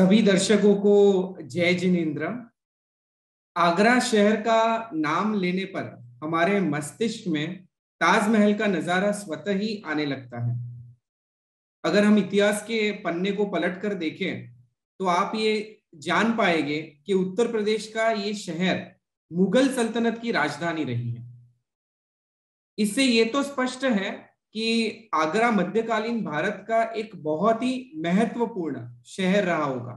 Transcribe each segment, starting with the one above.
सभी दर्शकों को जय जिनेन्द्र आगरा शहर का नाम लेने पर हमारे मस्तिष्क में ताजमहल का नज़ारा स्वतः ही आने लगता है अगर हम इतिहास के पन्ने को पलट कर देखें तो आप ये जान पाएंगे कि उत्तर प्रदेश का ये शहर मुगल सल्तनत की राजधानी रही है इससे ये तो स्पष्ट है कि आगरा मध्यकालीन भारत का एक बहुत ही महत्वपूर्ण शहर रहा होगा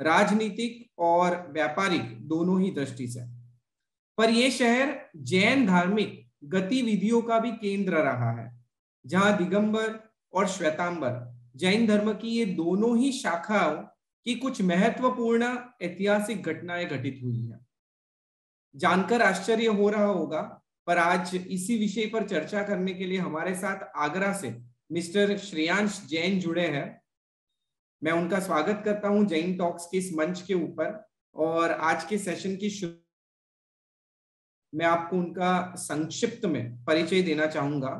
राजनीतिक और व्यापारिक दोनों ही दृष्टि से पर यह शहर जैन धार्मिक गतिविधियों का भी केंद्र रहा है जहां दिगंबर और श्वेतांबर जैन धर्म की ये दोनों ही शाखाओं की कुछ महत्वपूर्ण ऐतिहासिक घटनाएं घटित हुई हैं जानकर आश्चर्य हो रहा होगा पर आज इसी विषय पर चर्चा करने के लिए हमारे साथ आगरा से मिस्टर श्रेयांश जैन जुड़े हैं मैं उनका स्वागत करता हूं जैन टॉक्स के इस मंच के ऊपर और आज के सेशन की मैं आपको उनका संक्षिप्त में परिचय देना चाहूंगा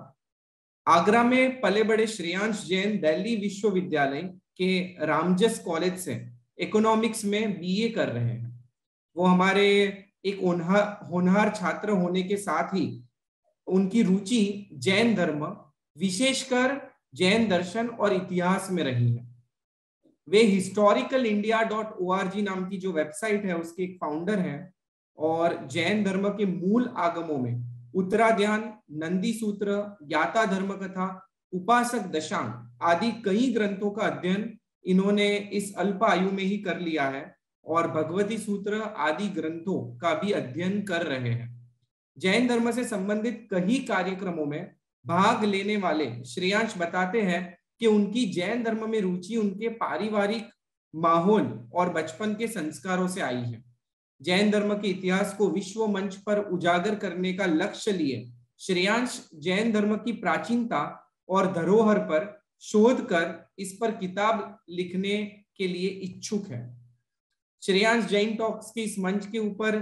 आगरा में पले बड़े श्रेयांश जैन दिल्ली विश्वविद्यालय के रामजस कॉलेज से इकोनॉमिक्स में बीए कर रहे हैं वो हमारे एक होनहार छात्र होने के साथ ही उनकी रुचि जैन धर्म विशेषकर जैन दर्शन और इतिहास में रही है वे हिस्टोरिकल इंडिया डॉट ओ नाम की जो वेबसाइट है उसके एक फाउंडर हैं और जैन धर्म के मूल आगमों में उत्तराध्यान नंदी सूत्र ज्ञाता धर्म कथा उपासक दशांग आदि कई ग्रंथों का अध्ययन इन्होंने इस अल्प आयु में ही कर लिया है और भगवती सूत्र आदि ग्रंथों का भी अध्ययन कर रहे हैं जैन धर्म से संबंधित कई कार्यक्रमों में भाग लेने वाले श्रेयांश बताते हैं कि उनकी जैन धर्म में रुचि उनके पारिवारिक माहौल और बचपन के संस्कारों से आई है जैन धर्म के इतिहास को विश्व मंच पर उजागर करने का लक्ष्य लिए श्रेयांश जैन धर्म की प्राचीनता और धरोहर पर शोध कर इस पर किताब लिखने के लिए इच्छुक है श्रेयांश जैन टॉक्स के इस मंच के ऊपर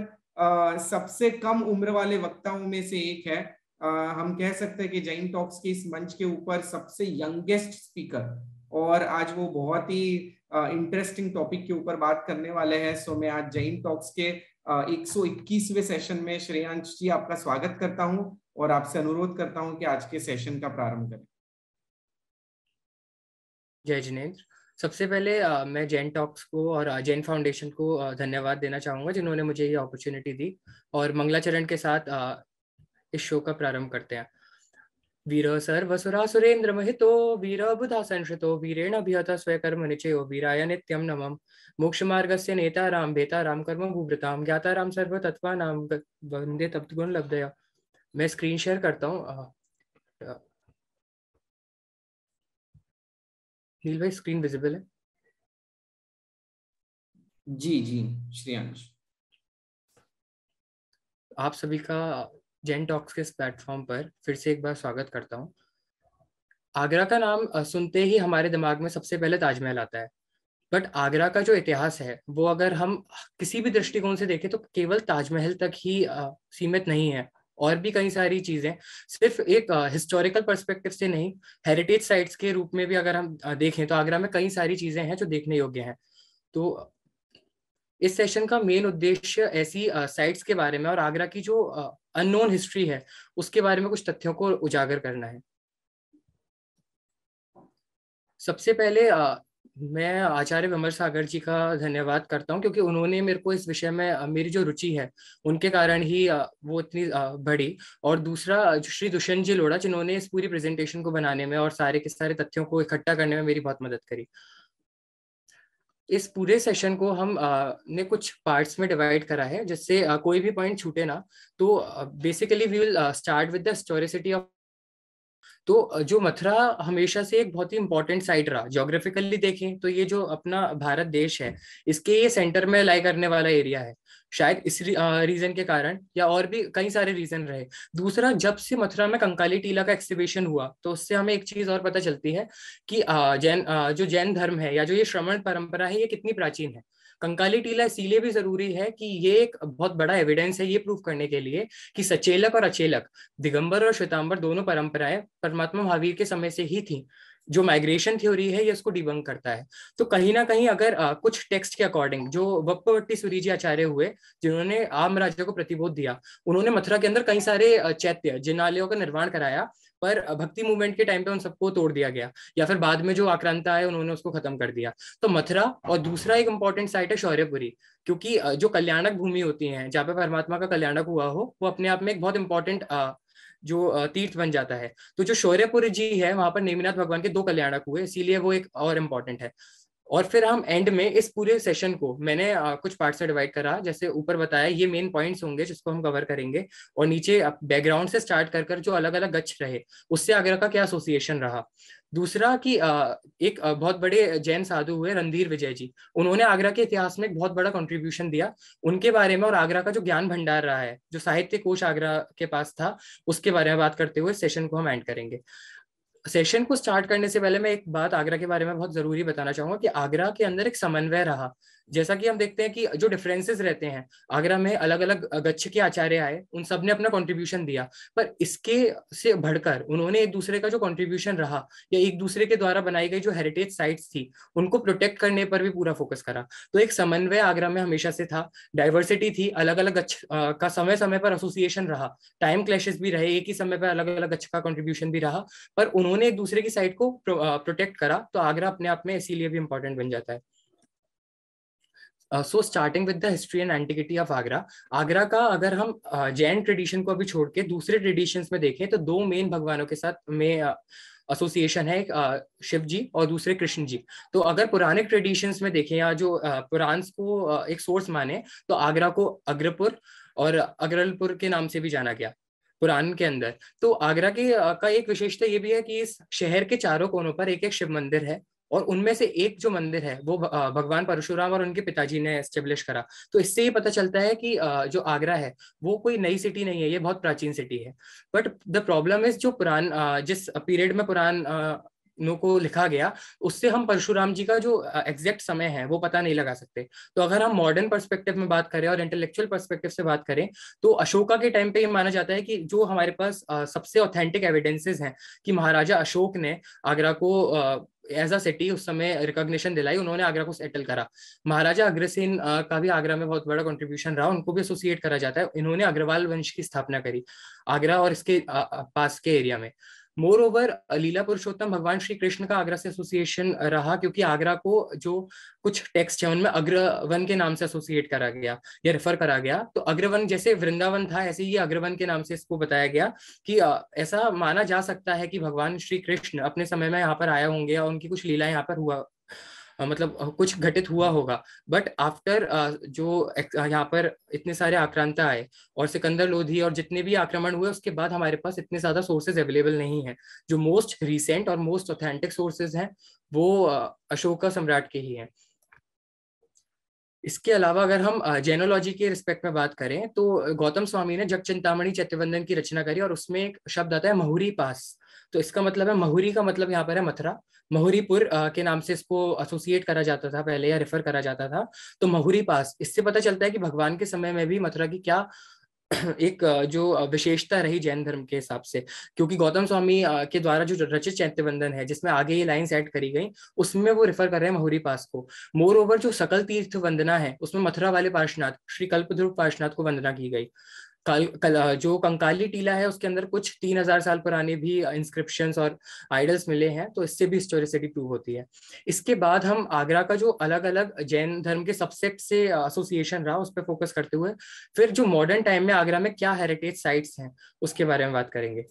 सबसे कम उम्र वाले वक्ताओं में से एक है आ, हम कह सकते हैं कि जैन टॉक्स के इस मंच के ऊपर सबसे यंगेस्ट स्पीकर और आज वो बहुत ही इंटरेस्टिंग टॉपिक के ऊपर बात करने वाले हैं सो मैं आज जैन टॉक्स के एक सौ सेशन में श्रेयांश जी आपका स्वागत करता हूँ और आपसे अनुरोध करता हूँ कि आज के सेशन का प्रारंभ करें जय जिनेन्द्र सबसे पहले आ, मैं जैन टॉक्स को और जैन फाउंडेशन को धन्यवाद देना चाहूंगा जिन्होंने मुझे ये अपॉर्चुनिटी दी और मंगलाचरण के साथ आ, इस शो का प्रारंभ करते हैं वीर सर्वसुरा सुरेन्द्र महितो वीर बुधा संश्रितो वीरेण अभिहत स्वयकर्म निचयो वीराय नित्यम नमम मोक्ष मार्ग से नेता राम बेता राम कर्म भूभृताम ज्ञाता राम सर्व तत्वा नाम वंदे तप्त गुण लब्धया मैं स्क्रीन शेयर करता हूँ नील भाई स्क्रीन विजिबल है जी जी श्रेयांश आप सभी का जेन टॉक्स के इस प्लेटफॉर्म पर फिर से एक बार स्वागत करता हूँ आगरा का नाम सुनते ही हमारे दिमाग में सबसे पहले ताजमहल आता है बट आगरा का जो इतिहास है वो अगर हम किसी भी दृष्टिकोण से देखें तो केवल ताजमहल तक ही आ, सीमित नहीं है और भी कई सारी चीजें सिर्फ एक हिस्टोरिकल पर्सपेक्टिव से नहीं हेरिटेज साइट्स के रूप में भी अगर हम देखें तो आगरा में कई सारी चीजें हैं जो देखने योग्य हैं तो इस सेशन का मेन उद्देश्य ऐसी साइट्स के बारे में और आगरा की जो अननोन हिस्ट्री है उसके बारे में कुछ तथ्यों को उजागर करना है सबसे पहले मैं आचार्य विमल सागर जी का धन्यवाद करता हूँ क्योंकि उन्होंने मेरे को इस विषय में मेरी जो रुचि है उनके कारण ही वो इतनी बढ़ी और दूसरा श्री दुष्यंत जी लोड़ा जिन्होंने इस पूरी प्रेजेंटेशन को बनाने में और सारे के सारे तथ्यों को इकट्ठा करने में मेरी बहुत मदद करी इस पूरे सेशन को हम आ, ने कुछ पार्ट्स में डिवाइड करा है जिससे कोई भी पॉइंट छूटे ना तो basically we will start with the historicity of तो जो मथुरा हमेशा से एक बहुत ही इंपॉर्टेंट साइट रहा जोग्राफिकली देखें तो ये जो अपना भारत देश है इसके ये सेंटर में लाई करने वाला एरिया है शायद इस रीजन के कारण या और भी कई सारे रीजन रहे दूसरा जब से मथुरा में कंकाली टीला का एक्सिबिशन हुआ तो उससे हमें एक चीज और पता चलती है कि जैन जो जैन धर्म है या जो ये श्रवण परंपरा है ये कितनी प्राचीन है कंकाली टीला इसीलिए भी जरूरी है कि ये एक बहुत बड़ा एविडेंस है ये प्रूफ करने के लिए कि सचेलक और अचेलक दिगंबर और श्वेतांबर दोनों परंपराएं परमात्मा महावीर के समय से ही थी जो माइग्रेशन थ्योरी है ये उसको डिबंग करता है तो कहीं ना कहीं अगर आ, कुछ टेक्स्ट के अकॉर्डिंग जो वप्पवट्टी जी आचार्य हुए जिन्होंने आम राजा को प्रतिबोध दिया उन्होंने मथुरा के अंदर कई सारे चैत्य जिनालयों का निर्माण कराया पर भक्ति मूवमेंट के टाइम पे उन सबको तोड़ दिया गया या फिर बाद में जो आक्रांता है उन्होंने उसको खत्म कर दिया तो मथुरा और दूसरा एक इंपॉर्टेंट साइट है शौर्यपुरी क्योंकि जो कल्याणक भूमि होती है जहाँ पे परमात्मा का कल्याणक हुआ हो वो अपने आप में एक बहुत इंपॉर्टेंट जो तीर्थ बन जाता है तो जो शौर्यपुर जी है वहां पर नेमिनाथ भगवान के दो कल्याणक हुए इसीलिए वो एक और इम्पोर्टेंट है और फिर हम एंड में इस पूरे सेशन को मैंने आ, कुछ पार्ट से डिवाइड करा जैसे ऊपर बताया ये मेन पॉइंट्स होंगे जिसको हम कवर करेंगे और नीचे बैकग्राउंड से स्टार्ट कर कर जो अलग अलग गच्छ रहे उससे आगरा का क्या एसोसिएशन रहा दूसरा कि एक बहुत बड़े जैन साधु हुए रणधीर विजय जी उन्होंने आगरा के इतिहास में एक बहुत बड़ा कंट्रीब्यूशन दिया उनके बारे में और आगरा का जो ज्ञान भंडार रहा है जो साहित्य कोष आगरा के पास था उसके बारे में बात करते हुए सेशन को हम एंड करेंगे सेशन को स्टार्ट करने से पहले मैं एक बात आगरा के बारे में बहुत जरूरी बताना चाहूंगा कि आगरा के अंदर एक समन्वय रहा जैसा कि हम देखते हैं कि जो डिफरेंसेस रहते हैं आगरा में अलग अलग गच्छ के आचार्य आए उन सब ने अपना कंट्रीब्यूशन दिया पर इसके से बढ़कर उन्होंने एक दूसरे का जो कंट्रीब्यूशन रहा या एक दूसरे के द्वारा बनाई गई जो हेरिटेज साइट्स थी उनको प्रोटेक्ट करने पर भी पूरा फोकस करा तो एक समन्वय आगरा में हमेशा से था डाइवर्सिटी थी अलग अलग गच्छ का समय समय पर एसोसिएशन रहा टाइम क्लैशेस भी रहे एक ही समय पर अलग अलग गच्छ का कॉन्ट्रीब्यूशन भी रहा पर उन्होंने एक दूसरे की साइट को प्रोटेक्ट करा तो आगरा अपने आप में इसीलिए भी इंपॉर्टेंट बन जाता है so starting with the history and antiquity of Agra Agra का अगर हम uh, जैन ट्रेडिशन को अभी छोड़ के दूसरे ट्रेडिशन में देखें तो दो मेन भगवानों के साथ में एसोसिएशन uh, है एक uh, शिव जी और दूसरे कृष्ण जी तो अगर पुराने ट्रेडिशंस में देखें या जो पुराण को एक सोर्स माने तो आगरा को अग्रपुर और अग्रलपुर के नाम से भी जाना गया पुराण के अंदर तो आगरा के का एक विशेषता ये भी है कि इस शहर के चारों कोनों पर एक एक शिव मंदिर है और उनमें से एक जो मंदिर है वो भगवान परशुराम और उनके पिताजी ने एस्टेब्लिश करा तो इससे ही पता चलता है कि जो आगरा है वो कोई नई सिटी नहीं है ये बहुत प्राचीन सिटी है बट द प्रॉब्लम इज जो पुरान जिस पीरियड में पुरान नो को लिखा गया उससे हम परशुराम जी का जो एग्जैक्ट समय है वो पता नहीं लगा सकते तो अगर हम मॉडर्न परस्पेक्टिव में बात करें और इंटेलेक्चुअल परस्पेक्टिव से बात करें तो अशोका के टाइम पे ये माना जाता है कि जो हमारे पास सबसे ऑथेंटिक एविडेंसेस हैं कि महाराजा अशोक ने आगरा को एज अ सिटी उस समय रिकॉग्निशन दिलाई उन्होंने आगरा को सेटल करा महाराजा अग्रसेन का भी आगरा में बहुत बड़ा कंट्रीब्यूशन रहा उनको भी एसोसिएट करा जाता है इन्होंने अग्रवाल वंश की स्थापना करी आगरा और इसके पास के एरिया में मोर ओवर लीला पुरुषोत्तम भगवान श्री कृष्ण का आगरा से एसोसिएशन रहा क्योंकि आगरा को जो कुछ टेक्स्ट है उनमें अग्रवन के नाम से एसोसिएट करा गया या रेफर करा गया तो अग्रवन जैसे वृंदावन था ऐसे ही अग्रवन के नाम से इसको बताया गया कि ऐसा माना जा सकता है कि भगवान श्री कृष्ण अपने समय में यहाँ पर आया होंगे और उनकी कुछ लीला यहाँ पर हुआ मतलब कुछ घटित हुआ होगा बट आफ्टर जो यहाँ पर इतने सारे आक्रांता आए और सिकंदर लोधी और जितने भी आक्रमण हुए उसके बाद हमारे पास इतने ज्यादा सोर्सेज अवेलेबल नहीं है जो मोस्ट रिसेंट और मोस्ट ऑथेंटिक सोर्सेज हैं वो अशोका सम्राट के ही हैं इसके अलावा अगर हम जेनोलॉजी के रिस्पेक्ट में बात करें तो गौतम स्वामी ने जग चिंतामणि चैत्यवंदन की रचना करी और उसमें एक शब्द आता है महुरी पास तो इसका मतलब है महुरी का मतलब यहाँ पर है मथुरा महुरीपुर के नाम से इसको एसोसिएट करा जाता था पहले या रेफर करा जाता था तो महुरी पास इससे पता चलता है कि भगवान के समय में भी मथुरा की क्या एक जो विशेषता रही जैन धर्म के हिसाब से क्योंकि गौतम स्वामी के द्वारा जो रचित चैत्य बंधन है जिसमें आगे ये लाइन सेट करी गई उसमें वो रेफर कर रहे हैं महुरी पास को मोर ओवर जो सकल तीर्थ वंदना है उसमें मथुरा वाले पार्शनाथ श्री कल्पध्रुव पार्शनाथ को वंदना की गई कल, कल जो कंकाली टीला है उसके अंदर कुछ तीन हजार साल पुराने भी इंस्क्रिप्शन और आइडल्स मिले हैं तो इससे भी हिस्टोरिसिटी प्रूव होती है इसके बाद हम आगरा का जो अलग अलग जैन धर्म के सबसेट से एसोसिएशन रहा उस पर फोकस करते हुए फिर जो मॉडर्न टाइम में आगरा में क्या हेरिटेज साइट्स हैं उसके बारे में बात करेंगे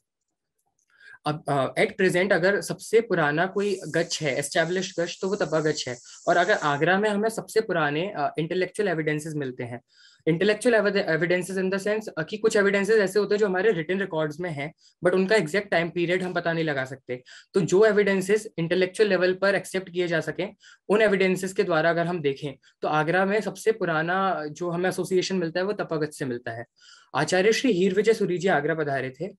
अब एट प्रेजेंट अगर सबसे पुराना कोई गच है एस्टेब्लिश गच तो वो तबा गच है और अगर आगरा में हमें सबसे पुराने इंटेलेक्चुअल एविडेंसेस मिलते हैं intellectual evidences in the sense कि कुछ एविडेंसेस ऐसे होते हैं जो हमारे रिटर्न रिकॉर्ड्स में हैं बट उनका एग्जैक्ट टाइम पीरियड हम पता नहीं लगा सकते तो जो एविडेंसेस इंटेलेक्चुअल लेवल पर एक्सेप्ट किए जा सकें उन एविडेंसेस के द्वारा अगर हम देखें तो आगरा में सबसे पुराना जो हमें एसोसिएशन मिलता है वो तपागत से मिलता है आचार्य श्री हीर विजय सूरी जी आगरा पधारे थे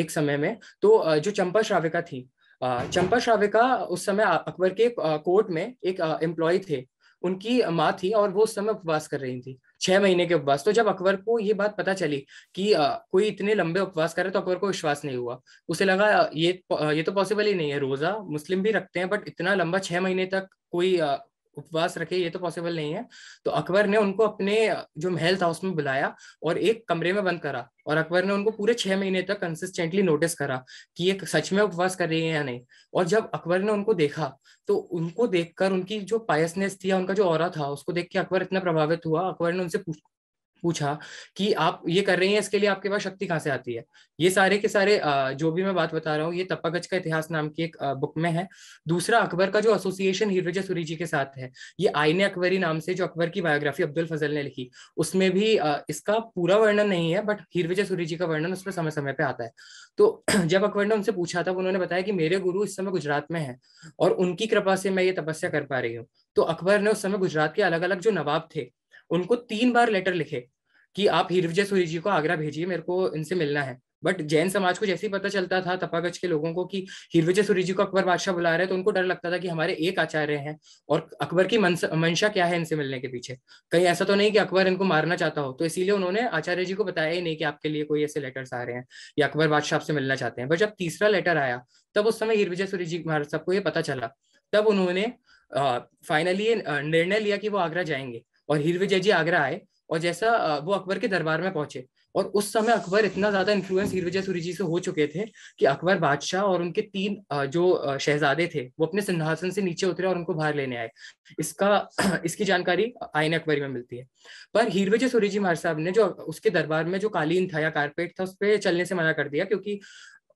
एक समय में तो जो चंपा श्राविका थी चंपा श्राविका उस समय अकबर के कोर्ट में एक एम्प्लॉय थे उनकी माँ थी और वो उस समय उपवास कर रही थी छह महीने के उपवास तो जब अकबर को ये बात पता चली कि आ, कोई इतने लंबे उपवास करे तो अकबर को विश्वास नहीं हुआ उसे लगा ये ये तो पॉसिबल ही नहीं है रोजा मुस्लिम भी रखते हैं बट इतना लंबा छह महीने तक कोई उपवास रखे ये तो पॉसिबल नहीं है तो अकबर ने उनको अपने जो महल था उसमें बुलाया और एक कमरे में बंद करा और अकबर ने उनको पूरे छह महीने तक कंसिस्टेंटली नोटिस करा कि ये सच में उपवास कर रही है या नहीं और जब अकबर ने उनको देखा तो उनको देखकर उनकी जो पायसनेस थी या उनका जो और था उसको देख के अकबर इतना प्रभावित हुआ अकबर ने उनसे पूछा कि आप ये कर रही हैं इसके लिए आपके पास शक्ति कहाँ से आती है ये सारे के सारे जो भी मैं बात बता रहा हूँ ये तपागज का इतिहास नाम की एक बुक में है दूसरा अकबर का जो एसोसिएशन हीरवजा सूरी जी के साथ है ये आईने अकबरी नाम से जो अकबर की बायोग्राफी अब्दुल फजल ने लिखी उसमें भी इसका पूरा वर्णन नहीं है बट हीरवजा सूरी जी का वर्णन उसमें समय समय पर आता है तो जब अकबर ने उनसे पूछा था उन्होंने बताया कि मेरे गुरु इस समय गुजरात में है और उनकी कृपा से मैं ये तपस्या कर पा रही हूँ तो अकबर ने उस समय गुजरात के अलग अलग जो नवाब थे उनको तीन बार लेटर लिखे कि आप हिरविजय सूरी जी को आगरा भेजिए मेरे को इनसे मिलना है बट जैन समाज को जैसे ही पता चलता था तपागज के लोगों को कि हिरविजय सूरी जी को अकबर बादशाह बुला रहे हैं तो उनको डर लगता था कि हमारे एक आचार्य हैं और अकबर की मंशा क्या है इनसे मिलने के पीछे कहीं ऐसा तो नहीं कि अकबर इनको मारना चाहता हो तो इसीलिए उन्होंने आचार्य जी को बताया ही नहीं कि आपके लिए कोई ऐसे लेटर्स आ रहे हैं या अकबर बादशाह आपसे मिलना चाहते हैं बट जब तीसरा लेटर आया तब उस समय हिरविजय सूरी जी महाराज साहब को ये पता चला तब उन्होंने फाइनली निर्णय लिया कि वो आगरा जाएंगे और हीर विजय जी आगरा आए और जैसा वो अकबर के दरबार में पहुंचे और उस समय अकबर इतना ज्यादा इन्फ्लुएंस हीर विजय सूरी जी से हो चुके थे कि अकबर बादशाह और उनके तीन जो शहजादे थे वो अपने सिंहासन से नीचे उतरे और उनको बाहर लेने आए इसका इसकी जानकारी आयन अकबरी में मिलती है पर हीर विजय सूरी जी महाराज साहब ने जो उसके दरबार में जो कालीन था या कारपेट था उस पर चलने से मना कर दिया क्योंकि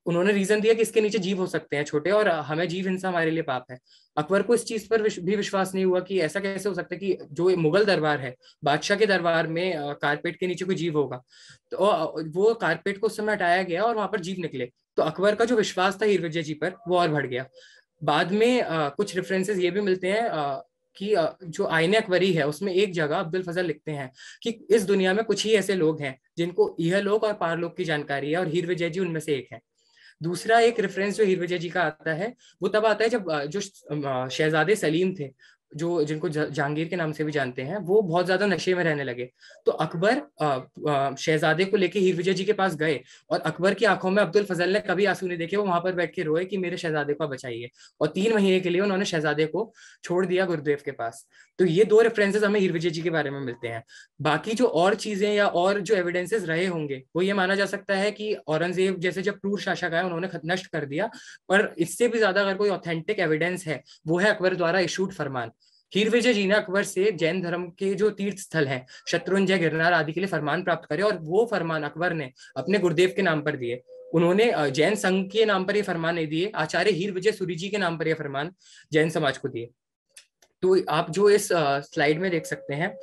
उन्होंने रीजन दिया कि इसके नीचे जीव हो सकते हैं छोटे और हमें जीव हिंसा हमारे लिए पाप है अकबर को इस चीज पर भी विश्वास नहीं हुआ कि ऐसा कैसे हो सकता है कि जो मुगल दरबार है बादशाह के दरबार में कारपेट के नीचे कोई जीव होगा तो वो कारपेट को उस समय हटाया गया और वहां पर जीव निकले तो अकबर का जो विश्वास था विजय जी पर वो और बढ़ गया बाद में आ, कुछ रेफरेंसेस ये भी मिलते हैं आ, कि आ, जो आईने अकबरी है उसमें एक जगह अब्दुल फजल लिखते हैं कि इस दुनिया में कुछ ही ऐसे लोग हैं जिनको यह लोग और पारलोक की जानकारी है और हीर विजय जी उनमें से एक है दूसरा एक रेफरेंस जो हीर विजय जी का आता है वो तब आता है जब जो शहजादे सलीम थे जो जिनको जहांगीर के नाम से भी जानते हैं वो बहुत ज्यादा नशे में रहने लगे तो अकबर शहजादे को लेके हीर विजय जी के पास गए और अकबर की आंखों में अब्दुल फजल ने कभी आंसू नहीं देखे वो वहां पर बैठ के रोए कि मेरे शहजादे को बचाइए और तीन महीने के लिए उन्होंने शहजादे को छोड़ दिया गुरुदेव के पास तो ये दो रेफरेंसेज हमें हीर विजय जी के बारे में मिलते हैं बाकी जो और चीजें या और जो एविडेंसेज रहे होंगे वो ये माना जा सकता है कि औरंगजेब जैसे जब क्रूर शासक आए उन्होंने नष्ट कर दिया पर इससे भी ज्यादा अगर कोई ऑथेंटिक एविडेंस है वो है अकबर द्वारा इशूड फरमान जी ने अकबर से जैन धर्म के जो तीर्थ स्थल है शत्रुंजय गिरनार आदि के लिए फरमान प्राप्त करे और वो फरमान अकबर ने अपने गुरुदेव के नाम पर दिए उन्होंने जैन संघ के नाम पर ये फरमान नहीं दिए आचार्य हीर विजय सूरी जी के नाम पर ये फरमान जैन समाज को दिए तो आप जो इस स्लाइड में देख सकते हैं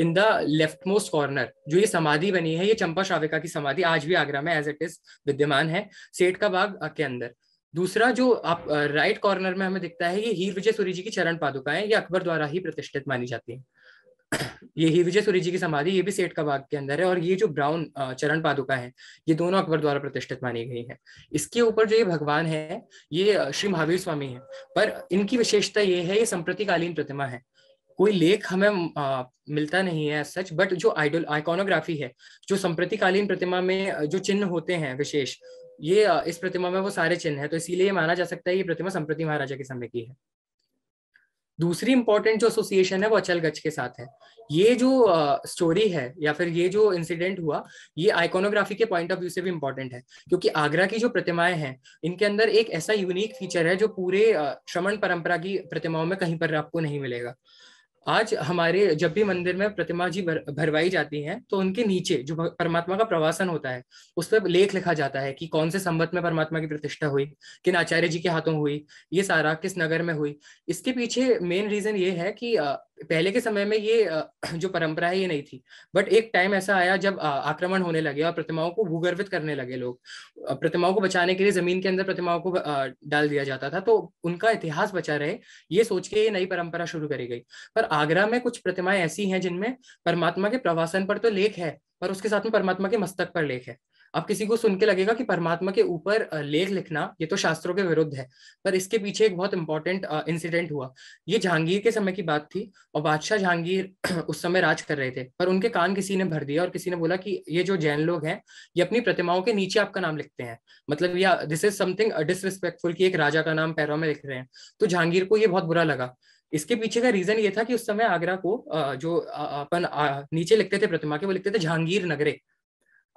in the left most corner जो ये समाधि बनी है ये चंपा श्राविका की समाधि आज भी आगरा में एज इट इज विद्यमान है सेठ का बाग के अंदर दूसरा जो आप राइट कॉर्नर में हमें दिखता है ये हीर विजय सूरी जी की चरण पादुका है ये अकबर द्वारा ही प्रतिष्ठित मानी जाती है ये ही विजय सूरी जी की समाधि ये भी सेठ का बाग के अंदर है और ये जो ब्राउन चरण पादुका है ये दोनों अकबर द्वारा प्रतिष्ठित मानी गई है इसके ऊपर जो ये भगवान है ये श्री महावीर स्वामी है पर इनकी विशेषता ये है ये संप्रतिकालीन प्रतिमा है कोई लेख हमें आ, मिलता नहीं है सच बट जो आइडल आइकोनोग्राफी है जो संप्रतिकालीन प्रतिमा में जो चिन्ह होते हैं विशेष ये इस प्रतिमा में वो सारे चिन्ह है तो इसीलिए माना जा सकता है ये प्रतिमा संप्रति महाराजा के समय की है दूसरी इंपॉर्टेंट जो एसोसिएशन है वो अचल गच के साथ है ये जो स्टोरी uh, है या फिर ये जो इंसिडेंट हुआ ये आइकोनोग्राफी के पॉइंट ऑफ व्यू से भी इंपॉर्टेंट है क्योंकि आगरा की जो प्रतिमाएं हैं इनके अंदर एक ऐसा यूनिक फीचर है जो पूरे uh, श्रमण परंपरा की प्रतिमाओं में कहीं पर आपको नहीं मिलेगा आज हमारे जब भी मंदिर में प्रतिमा जी भर, भरवाई जाती हैं तो उनके नीचे जो परमात्मा का प्रवासन होता है उस पर लेख लिखा जाता है कि कौन से संबत में परमात्मा की प्रतिष्ठा हुई किन आचार्य जी के हाथों हुई ये सारा किस नगर में हुई इसके पीछे मेन रीजन ये है कि पहले के समय में ये जो परंपरा है ये नहीं थी बट एक टाइम ऐसा आया जब आक्रमण होने लगे और प्रतिमाओं को भूगर्भित करने लगे लोग प्रतिमाओं को बचाने के लिए जमीन के अंदर प्रतिमाओं को डाल दिया जाता था तो उनका इतिहास बचा रहे ये सोच के ये नई परंपरा शुरू करी गई पर आगरा में कुछ प्रतिमाएं ऐसी हैं जिनमें परमात्मा के प्रवासन पर तो लेख है पर उसके साथ में परमात्मा के मस्तक पर लेख है अब किसी को सुन के लगेगा कि परमात्मा के ऊपर लेख लिखना ये तो शास्त्रों के विरुद्ध है पर इसके पीछे एक बहुत इंपॉर्टेंट इंसिडेंट हुआ ये जहांगीर के समय की बात थी और बादशाह जहांगीर उस समय राज कर रहे थे पर उनके कान किसी ने भर दिया और किसी ने बोला कि ये जो जैन लोग हैं ये अपनी प्रतिमाओं के नीचे आपका नाम लिखते हैं मतलब या दिस इज समथिंग डिसरिस्पेक्टफुल कि एक राजा का नाम पैरों में लिख रहे हैं तो जहांगीर को ये बहुत बुरा लगा इसके पीछे का रीजन ये था कि उस समय आगरा को जो अपन नीचे लिखते थे प्रतिमा के वो लिखते थे जहांगीर नगरे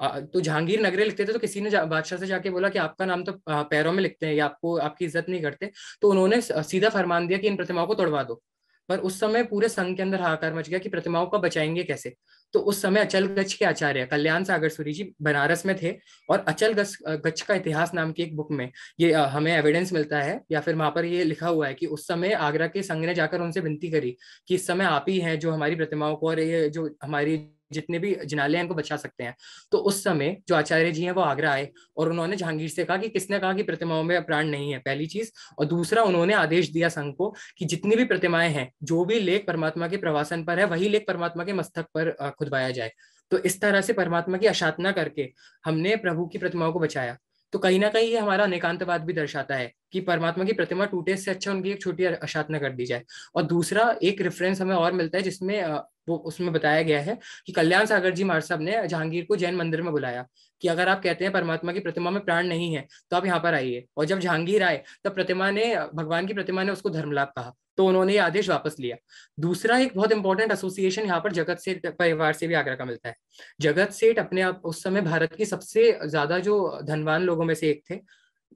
तो जहांगीर नगरे लिखते थे तो किसी ने बादशाह से जाके बोला कि आपका नाम तो पैरों में लिखते हैं या आपको आपकी इज्जत नहीं करते तो उन्होंने सीधा फरमान दिया कि इन प्रतिमाओं को तोड़वा दो पर उस समय पूरे संघ के अंदर हाहाकार मच गया कि प्रतिमाओं का बचाएंगे कैसे तो उस समय अचल गच्छ के आचार्य कल्याण सागर सूरी जी बनारस में थे और अचल गच्छ का इतिहास नाम की एक बुक में ये हमें एविडेंस मिलता है या फिर वहां पर ये लिखा हुआ है कि उस समय आगरा के संघ ने जाकर उनसे विनती करी कि इस समय आप ही हैं जो हमारी प्रतिमाओं को और ये जो हमारी जितने भी जिनाले हैं इनको बचा सकते हैं तो उस समय जो आचार्य जी हैं वो आगरा आए और उन्होंने जहांगीर से कहा कि किसने कहा कि प्रतिमाओं में प्राण नहीं है पहली चीज और दूसरा उन्होंने आदेश दिया संघ को कि जितनी भी प्रतिमाएं हैं जो भी लेख परमात्मा के प्रवासन पर है वही लेख परमात्मा के मस्तक पर खुदवाया जाए तो इस तरह से परमात्मा की अशातना करके हमने प्रभु की प्रतिमाओं को बचाया तो कहीं ना कहीं ये हमारा अनेकांतवाद भी दर्शाता है कि परमात्मा की प्रतिमा टूटे से अच्छा उनकी एक छोटी अशातना कर दी जाए और दूसरा एक रेफरेंस हमें और मिलता है जिसमें वो उसमें बताया गया है कि कल्याण सागर जी महाराज साहब ने जहांगीर को जैन मंदिर में बुलाया कि अगर आप कहते हैं परमात्मा की प्रतिमा में प्राण नहीं है तो आप यहाँ पर आइए और जब जहांगीर आए तब प्रतिमा ने भगवान की प्रतिमा ने उसको धर्मलाभ कहा तो उन्होंने ये आदेश वापस लिया दूसरा एक बहुत इंपॉर्टेंट एसोसिएशन यहाँ पर जगत से परिवार से भी आगरा का मिलता है जगत सेठ अपने आप उस समय भारत की सबसे ज्यादा जो धनवान लोगों में से एक थे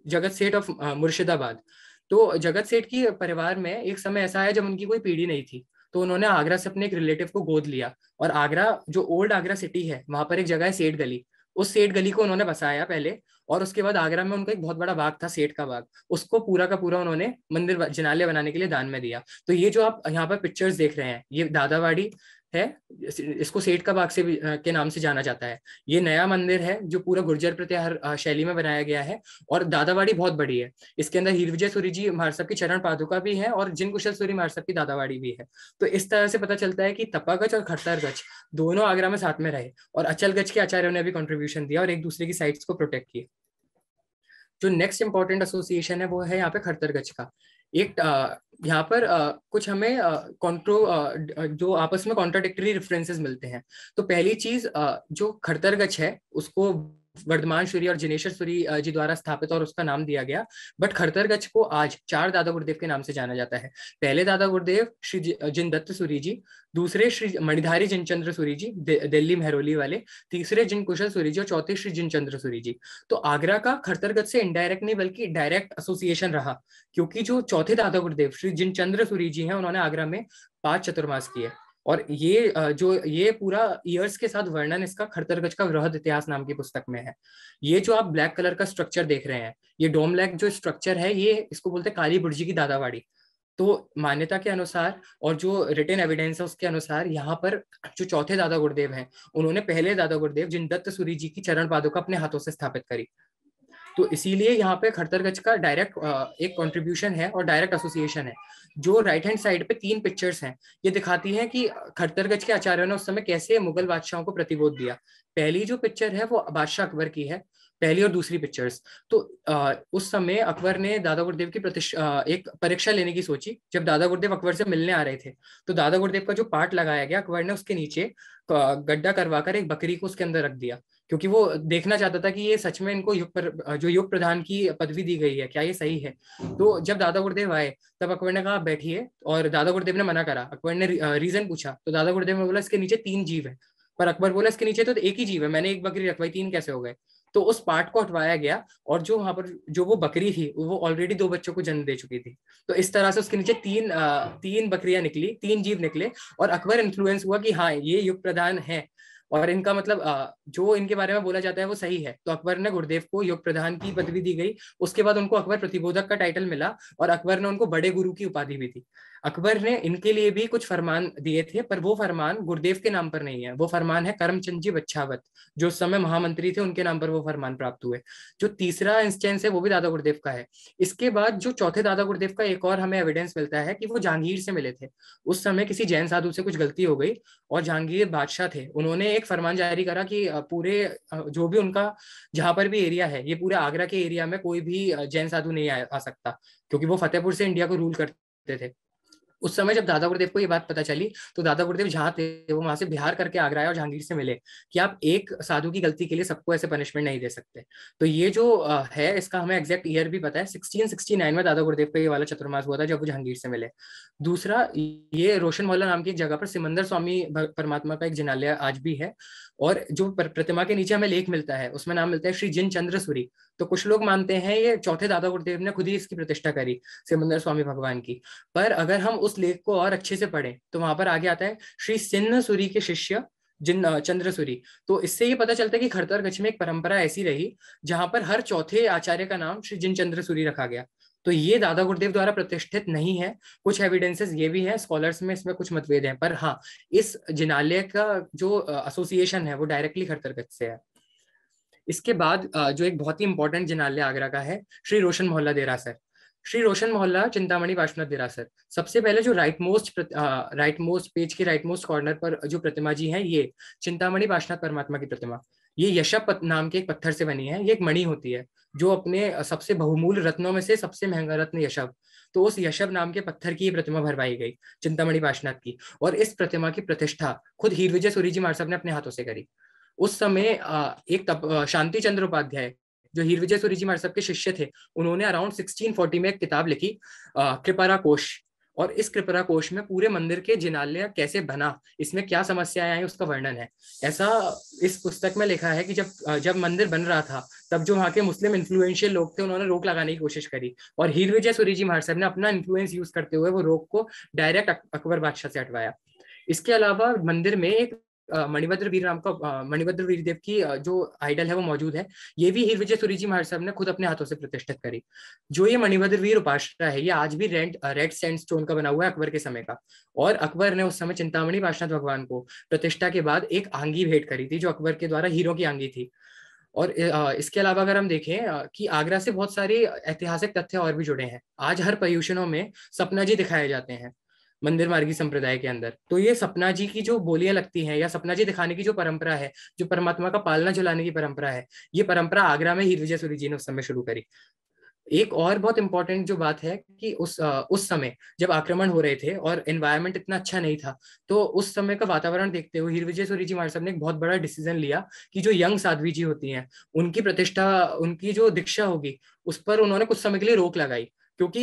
जगत सेठ ऑफ मुर्शिदाबाद तो जगत सेठ की परिवार में एक समय ऐसा आया जब उनकी कोई पीढ़ी नहीं थी तो उन्होंने आगरा से अपने एक रिलेटिव को गोद लिया और आगरा जो ओल्ड आगरा सिटी है वहां पर एक जगह है सेठ गली उस सेठ गली को उन्होंने बसाया पहले और उसके बाद आगरा में उनका एक बहुत बड़ा बाग था सेठ का बाग उसको पूरा का पूरा उन्होंने मंदिर जनाले बनाने के लिए दान में दिया तो ये जो आप यहाँ पर पिक्चर्स देख रहे हैं ये दादावाड़ी है इसको सेठ का बाग से भी के नाम से जाना जाता है ये नया मंदिर है जो पूरा गुर्जर प्रत्याहार शैली में बनाया गया है और दादावाड़ी बहुत बड़ी है इसके अंदर हीर विजय सूरी जी महाराज की चरण पादुका भी है और जिन कुशल सूरी महाराज की दादावाड़ी भी है तो इस तरह से पता चलता है कि तपागज और खट्टरगज दोनों आगरा में साथ में रहे और अचलगज के आचार्यों ने भी कॉन्ट्रीब्यूशन दिया और एक दूसरे की साइट्स को प्रोटेक्ट किया जो नेक्स्ट इंपॉर्टेंट एसोसिएशन है वो है यहाँ पे खट्टरगज का एक यहाँ पर आ, कुछ हमें कॉन्ट्रो जो आपस में कॉन्ट्राडिक्टरी रेफरेंसेस मिलते हैं तो पहली चीज जो गच है उसको वर्धमान सूरी और सूरी जी द्वारा स्थापित और उसका नाम दिया गया बट खरतरगछ को आज चार दादा गुरुदेव के नाम से जाना जाता है पहले दादा गुरुदेव श्री जिन दत्त सूरी जी दूसरे श्री मणिधारी जिनचंद्र सूरी जी दे, दिल्ली मेहरोली वाले तीसरे जिन कुशल सूरी जी और चौथे श्री जिनचंद्र सूरी जी तो आगरा का खरतरगछ से इनडायरेक्ट नहीं बल्कि डायरेक्ट एसोसिएशन रहा क्योंकि जो चौथे दादा गुरुदेव श्री जिनचंद्र सूरी जी हैं उन्होंने आगरा में पांच चतुर्मास किए और ये जो ये पूरा ईयर्स के साथ वर्णन इसका खरतरगज का वृहद इतिहास नाम की पुस्तक में है ये जो आप ब्लैक कलर का स्ट्रक्चर देख रहे हैं ये लैक जो स्ट्रक्चर है ये इसको बोलते हैं काली बुर्जी की दादावाड़ी तो मान्यता के अनुसार और जो रिटर्न एविडेंस है उसके अनुसार यहाँ पर जो चौथे दादा गुरुदेव हैं उन्होंने पहले दादा गुरुदेव जिन दत्त सूरी जी की चरण पादुका अपने हाथों से स्थापित करी तो इसीलिए यहाँ पे खड़तरगज का डायरेक्ट एक कंट्रीब्यूशन है और डायरेक्ट एसोसिएशन है जो राइट हैंड साइड पे तीन पिक्चर्स हैं ये दिखाती हैं कि खट्टरगज के आचार्यों ने उस समय कैसे मुगल बादशाहों को प्रतिबोध दिया पहली जो पिक्चर है वो बादशाह अकबर की है पहली और दूसरी पिक्चर्स तो आ, उस समय अकबर ने दादा गुरुदेव की प्रतिष्ठा एक परीक्षा लेने की सोची जब दादा गुरुदेव अकबर से मिलने आ रहे थे तो दादा गुरुदेव का जो पार्ट लगाया गया अकबर ने उसके नीचे गड्ढा करवाकर एक बकरी को उसके अंदर रख दिया क्योंकि वो देखना चाहता था कि ये सच में इनको युग पर, जो युग प्रधान की पदवी दी गई है क्या ये सही है तो जब दादा गुरुदेव आए तब अकबर ने कहा बैठिए और दादा गुरुदेव ने मना करा अकबर ने रीजन पूछा तो दादा गुरुदेव ने बोला इसके नीचे तीन जीव है पर अकबर बोला इसके नीचे तो एक ही जीव है मैंने एक बकरी रखवाई तीन कैसे हो गए तो उस पार्ट को हटवाया गया और जो वहां पर जो वो बकरी थी वो ऑलरेडी दो बच्चों को जन्म दे चुकी थी तो इस तरह से उसके नीचे तीन तीन बकरियां निकली तीन जीव निकले और अकबर इन्फ्लुएंस हुआ कि हाँ ये युग प्रधान है और इनका मतलब जो इनके बारे में बोला जाता है वो सही है तो अकबर ने गुरुदेव को योग प्रधान की पदवी दी गई उसके बाद उनको अकबर प्रतिबोधक का टाइटल मिला और अकबर ने उनको बड़े गुरु की उपाधि भी दी अकबर ने इनके लिए भी कुछ फरमान दिए थे पर वो फरमान गुरुदेव के नाम पर नहीं है वो फरमान है करमचंद जी बच्छावत जो उस समय महामंत्री थे उनके नाम पर वो फरमान प्राप्त हुए जो तीसरा इंस्टेंस है वो भी दादा गुरुदेव का है इसके बाद जो चौथे दादा गुरुदेव का एक और हमें एविडेंस मिलता है कि वो जहांगीर से मिले थे उस समय किसी जैन साधु से कुछ गलती हो गई और जहांगीर बादशाह थे उन्होंने एक फरमान जारी करा कि पूरे जो भी उनका जहां पर भी एरिया है ये पूरे आगरा के एरिया में कोई भी जैन साधु नहीं आ, आ सकता क्योंकि वो फतेहपुर से इंडिया को रूल करते थे उस समय जब दादा गुरुदेव को ये बात पता चली तो दादा गुरुदेव जहाँ थे वो वहां से बिहार करके आगरा और जहांगीर से मिले कि आप एक साधु की गलती के लिए सबको ऐसे पनिशमेंट नहीं दे सकते तो ये जो है इसका हमें एग्जैक्ट ईयर भी पता है सिक्सटीन सिक्सटी नाइन में दादा गुरुदेव का ये वाला चतुर्मास हुआ था जब वो जहांगीर से मिले दूसरा ये रोशन मोहल्ला नाम की एक जगह पर सिमंदर स्वामी परमात्मा का एक जिनालय आज भी है और जो प्रतिमा के नीचे हमें लेख मिलता है उसमें नाम मिलता है श्री जिन चंद्र सूरी तो कुछ लोग मानते हैं ये चौथे दादा गुरुदेव ने खुद ही इसकी प्रतिष्ठा करी सिमंदर स्वामी भगवान की पर अगर हम उस लेख को और अच्छे से पढ़ें तो वहां पर आगे आता है श्री सिन्न सूरी के शिष्य जिन चंद्रसूरी तो इससे ये पता चलता है कि खरतर कच्छ में एक परंपरा ऐसी रही जहां पर हर चौथे आचार्य का नाम श्री जिन चंद्रसूरी रखा गया तो ये दादा गुरुदेव द्वारा प्रतिष्ठित नहीं है कुछ एविडेंसेस ये भी है स्कॉलर्स में इसमें कुछ मतभेद हैं पर हाँ इस जिनालय का जो एसोसिएशन है वो डायरेक्टली खरतर कच्छ से है इसके बाद जो एक बहुत ही इंपॉर्टेंट जिनालय आगरा का है श्री रोशन मोहल्ला देरा सर श्री रोशन मोहल्ला चिंतामणि वाशनाथ देरा सर सबसे पहले जो right most right most page के राइट मोस्ट कॉर्नर पर जो प्रतिमा जी है ये चिंतामणि वाशनाथ परमात्मा की प्रतिमा ये यशप नाम के एक पत्थर से बनी है ये एक मणि होती है जो अपने सबसे बहुमूल रत्नों में से सबसे महंगा रत्न यशव तो उस यशव नाम के पत्थर की ये प्रतिमा भरवाई गई चिंतामणि वाशनाथ की और इस प्रतिमा की प्रतिष्ठा खुद हीर विजय सूरी जी मार साहब ने अपने हाथों से करी उस समय एक तप शांति चंद्र उपाध्याय जो हीर विजय सूरी जी हमारे सबके शिष्य थे उन्होंने अराउंड 1640 में एक किताब लिखी कृपरा कोश और इस कृपरा कोश में पूरे मंदिर के जिनालय कैसे बना इसमें क्या समस्याएं आई उसका वर्णन है ऐसा इस पुस्तक में लिखा है कि जब जब मंदिर बन रहा था तब जो वहाँ के मुस्लिम इन्फ्लुएंशियल लोग थे उन्होंने रोक लगाने की कोशिश करी और हीर विजय सूरी जी महाराज ने अपना इन्फ्लुएंस यूज करते हुए वो रोक को डायरेक्ट अकबर बादशाह से हटवाया इसके अलावा मंदिर में एक मणिभद्र वीर राम का मणिभद्र वीरदेव की जो आइडल है वो मौजूद है ये भी हीर विजय सूरी जी महाराज साहब ने खुद अपने हाथों से प्रतिष्ठित करी जो ये मणिभद्र वीर उपासना है ये आज भी रेड रेड सैंड स्टोन का बना हुआ है अकबर के समय का और अकबर ने उस समय चिंतामणि पार्शनाथ भगवान को प्रतिष्ठा के बाद एक आंगी भेंट करी थी जो अकबर के द्वारा हीरो की आंगी थी और इसके अलावा अगर हम देखें कि आगरा से बहुत सारे ऐतिहासिक तथ्य और भी जुड़े हैं आज हर पर्यूषणों में सपना जी दिखाए जाते हैं मंदिर मार्गी संप्रदाय के अंदर तो ये सपना जी की जो बोलियां लगती हैं या सपना जी दिखाने की जो परंपरा है जो परमात्मा का पालना चलाने की परंपरा है ये परंपरा आगरा में हीर विजय जी ने उस समय शुरू करी एक और बहुत इंपॉर्टेंट जो बात है कि उस आ, उस समय जब आक्रमण हो रहे थे और एनवायरमेंट इतना अच्छा नहीं था तो उस समय का वातावरण देखते हुए हीर विजय सूरी जी महाराज साहब ने एक बहुत बड़ा डिसीजन लिया कि जो यंग साध्वी जी होती हैं उनकी प्रतिष्ठा उनकी जो दीक्षा होगी उस पर उन्होंने कुछ समय के लिए रोक लगाई क्योंकि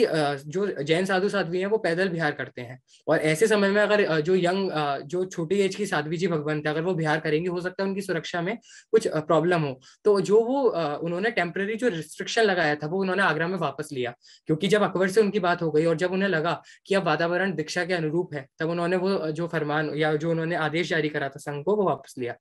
जो जैन साधु साध्वी हैं वो पैदल बिहार करते हैं और ऐसे समय में अगर जो यंग जो छोटी एज की साध्वी जी भगवंत है अगर वो बिहार करेंगी हो सकता है उनकी सुरक्षा में कुछ प्रॉब्लम हो तो जो वो उन्होंने टेम्पररी जो रिस्ट्रिक्शन लगाया था वो उन्होंने आगरा में वापस लिया क्योंकि जब अकबर से उनकी बात हो गई और जब उन्हें लगा कि अब वातावरण दीक्षा के अनुरूप है तब उन्होंने वो जो फरमान या जो उन्होंने आदेश जारी करा था संघ को वो वापस लिया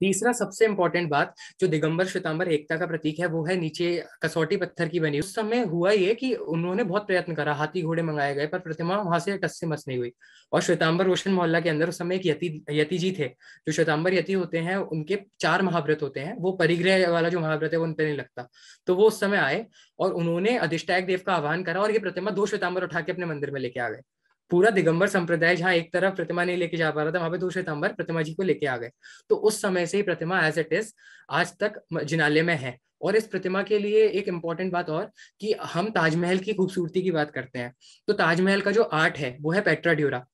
तीसरा सबसे इंपॉर्टेंट बात जो दिगंबर श्वेतांबर एकता का प्रतीक है वो है नीचे कसौटी पत्थर की बनी उस समय हुआ ये कि उन्होंने बहुत प्रयत्न करा हाथी घोड़े मंगाए गए पर प्रतिमा वहां से टस से मस नहीं हुई और श्वेतांबर रोशन मोहल्ला के अंदर उस समय एक यति यति जी थे जो श्वेतांबर यति होते हैं उनके चार महाव्रत होते हैं वो परिग्रह वाला जो महाव्रत है वो उन पर नहीं लगता तो वो उस समय आए और उन्होंने अधिष्ठायक देव का आह्वान करा और ये प्रतिमा दो श्वेतांबर उठा के अपने मंदिर में लेके आ गए पूरा दिगंबर संप्रदाय जहाँ एक तरफ प्रतिमा नहीं लेके जा पा रहा था वहां पे दूसरे तंबर प्रतिमा जी को लेके आ गए तो उस समय से ही प्रतिमा एज इट इज आज तक जिनाले में है और इस प्रतिमा के लिए एक इम्पॉर्टेंट बात और कि हम ताजमहल की खूबसूरती की बात करते हैं तो ताजमहल का जो आर्ट है वो है पेट्रा ड्यूरा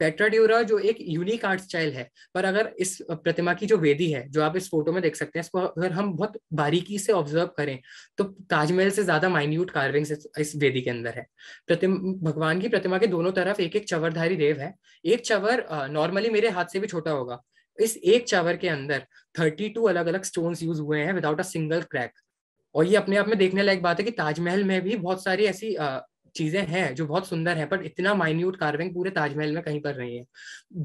पेट्राड्यूरा जो एक यूनिक आर्ट स्टाइल है पर अगर इस प्रतिमा की जो वेदी है जो आप इस फोटो में देख सकते हैं इसको अगर हम बहुत बारीकी से ऑब्जर्व करें तो ताजमहल से ज्यादा माइन्यूट कार्विंग इस वेदी के अंदर है प्रतिम भगवान की प्रतिमा के दोनों तरफ एक एक चवरधारी देव है एक चवर नॉर्मली मेरे हाथ से भी छोटा होगा इस एक चावर के अंदर 32 अलग अलग स्टोन यूज हुए हैं विदाउट अ सिंगल क्रैक और ये अपने आप में देखने लायक बात है कि ताजमहल में भी बहुत सारी ऐसी चीजें हैं जो बहुत सुंदर है बट इतना माइन्यूट कार्विंग पूरे ताजमहल में कहीं पर नहीं है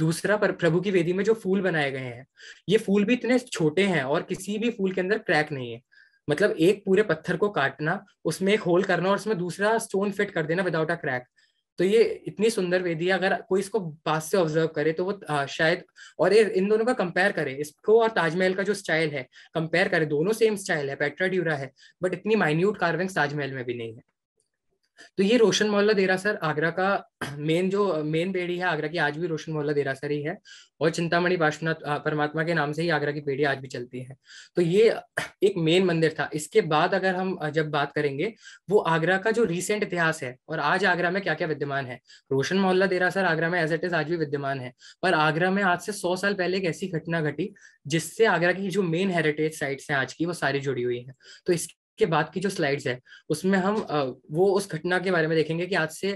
दूसरा पर प्रभु की वेदी में जो फूल बनाए गए हैं ये फूल भी इतने छोटे हैं और किसी भी फूल के अंदर क्रैक नहीं है मतलब एक पूरे पत्थर को काटना उसमें एक होल करना और उसमें दूसरा स्टोन फिट कर देना विदाउट अ क्रैक तो ये इतनी सुंदर वेदी है अगर कोई इसको पास से ऑब्जर्व करे तो वो आ, शायद और ये इन दोनों का कंपेयर करे इसको और ताजमहल का जो स्टाइल है कंपेयर करे दोनों सेम स्टाइल है पेट्रा ड्यूरा है बट इतनी माइन्यूट कार्विंग ताजमहल में भी नहीं है तो ये रोशन मोहल्ला देरा सर आगरा का मेन जो मेन बेड़ी है आगरा की आज भी रोशन मोहल्ला देरा सर ही है और चिंतामणि पार्श्वनाथ परमात्मा के नाम से ही आगरा की बेड़ी आज भी चलती है तो ये एक मेन मंदिर था इसके बाद अगर हम जब बात करेंगे वो आगरा का जो रिसेंट इतिहास है और आज आगरा में क्या क्या विद्यमान है रोशन मोहल्ला देरा सर आगरा में एज इट इज आज भी विद्यमान है पर आगरा में आज से सौ साल पहले एक ऐसी घटना घटी जिससे आगरा की जो मेन हेरिटेज साइट्स हैं आज की वो सारी जुड़ी हुई है तो इसके के बाद की जो स्लाइड्स है उसमें हम वो उस घटना के बारे में देखेंगे कि आज से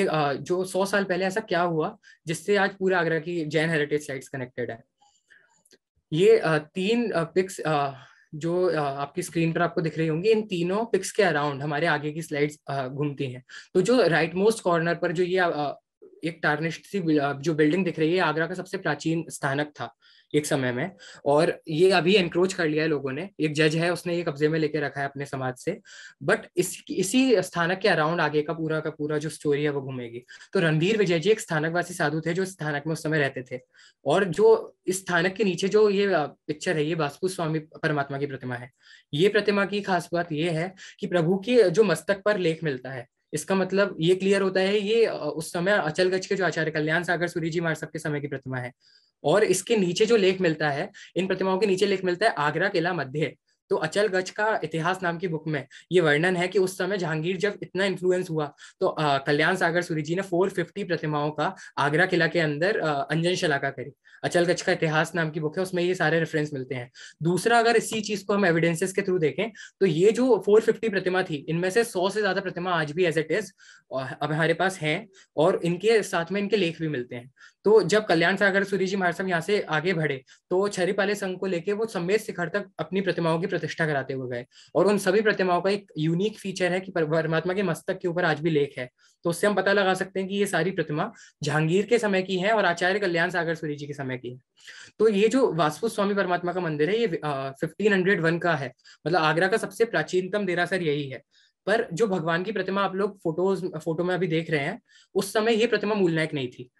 एक जो सौ साल पहले ऐसा क्या हुआ जिससे आज पूरा आगरा की जैन हेरिटेज साइट्स कनेक्टेड है ये तीन पिक्स जो आपकी स्क्रीन पर आपको दिख रही होंगी इन तीनों पिक्स के अराउंड हमारे आगे की स्लाइड्स घूमती हैं तो जो राइट मोस्ट कॉर्नर पर जो ये एक टार्निश्ड सी जो बिल्डिंग दिख रही है आगरा का सबसे प्राचीन स्थानक था एक समय में और ये अभी एनक्रोच कर लिया है लोगों ने एक जज है उसने ये कब्जे में लेके रखा है अपने समाज से बट इस इसी स्थानक के अराउंड आगे का पूरा का पूरा जो स्टोरी है वो घूमेगी तो रणधीर विजय जी एक स्थानकवासी साधु थे जो स्थानक में उस समय रहते थे और जो इस स्थानक के नीचे जो ये पिक्चर है ये वास्तु स्वामी परमात्मा की प्रतिमा है ये प्रतिमा की खास बात ये है कि प्रभु के जो मस्तक पर लेख मिलता है इसका मतलब ये क्लियर होता है ये उस समय अचल गज के जो आचार्य कल्याण सागर सूरी जी मार सबके समय की प्रतिमा है और इसके नीचे जो लेख मिलता है इन प्रतिमाओं के नीचे लेख मिलता है आगरा किला मध्य तो अचल गज का इतिहास नाम की बुक में ये वर्णन है कि उस समय जहांगीर जब इतना इन्फ्लुएंस हुआ तो कल्याण सागर सूरी जी ने 450 प्रतिमाओं का आगरा किला के अंदर अंजन शलाका करी अचल गज का इतिहास नाम की बुक है उसमें ये सारे रेफरेंस मिलते हैं दूसरा अगर इसी चीज को हम एविडेंसेस के थ्रू देखें तो ये जो 450 प्रतिमा थी इनमें से 100 से ज्यादा प्रतिमा आज भी एज इट इज अब हमारे पास है और इनके साथ में इनके लेख भी मिलते हैं तो जब कल्याण सागर सूरी जी महाराज साहब यहाँ से आगे बढ़े तो छरीपाले संघ को लेके वो समेत शिखर तक अपनी प्रतिमाओं की प्रतिष्ठा कराते हुए गए और उन सभी प्रतिमाओं का एक यूनिक फीचर है कि परमात्मा के मस्तक के ऊपर आज भी लेख है तो उससे हम पता लगा सकते हैं कि ये सारी प्रतिमा जहांगीर के समय की है और आचार्य कल्याण सागर सूरी जी के समय की है तो ये जो वास्पु स्वामी परमात्मा का मंदिर है ये फिफ्टीन हंड्रेड वन का है मतलब आगरा का सबसे प्राचीनतम देरासर यही है पर जो भगवान की प्रतिमा आप लोग फोटोज फोटो में अभी देख रहे हैं उस समय ये प्रतिमा मूलनायक नहीं थी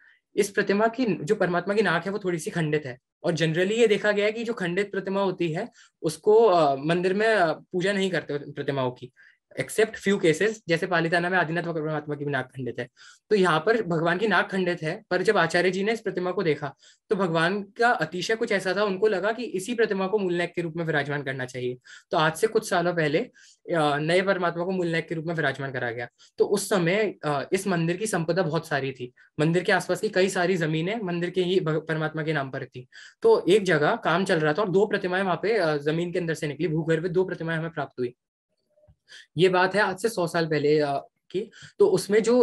इस प्रतिमा की जो परमात्मा की नाक है वो थोड़ी सी खंडित है और जनरली ये देखा गया है कि जो खंडित प्रतिमा होती है उसको मंदिर में पूजा नहीं करते प्रतिमाओं की एक्सेप्ट फ्यू केसेस जैसे पालिताना में आदिनाथ परमात्मा की भी नाक खंडित है तो यहाँ पर भगवान की नाक खंडित है पर जब आचार्य जी ने इस प्रतिमा को देखा तो भगवान का अतिशय कुछ ऐसा था उनको लगा कि इसी प्रतिमा को मूलनायक के रूप में विराजमान करना चाहिए तो आज से कुछ सालों पहले नए परमात्मा को मूलनायक के रूप में विराजमान करा गया तो उस समय इस मंदिर की संपदा बहुत सारी थी मंदिर के आसपास की कई सारी जमीनें मंदिर के ही परमात्मा के नाम पर थी तो एक जगह काम चल रहा था और दो प्रतिमाएं वहां पे जमीन के अंदर से निकली भूगर्भ दो प्रतिमाएं हमें प्राप्त हुई ये बात है आज से सौ साल पहले की तो उसमें जो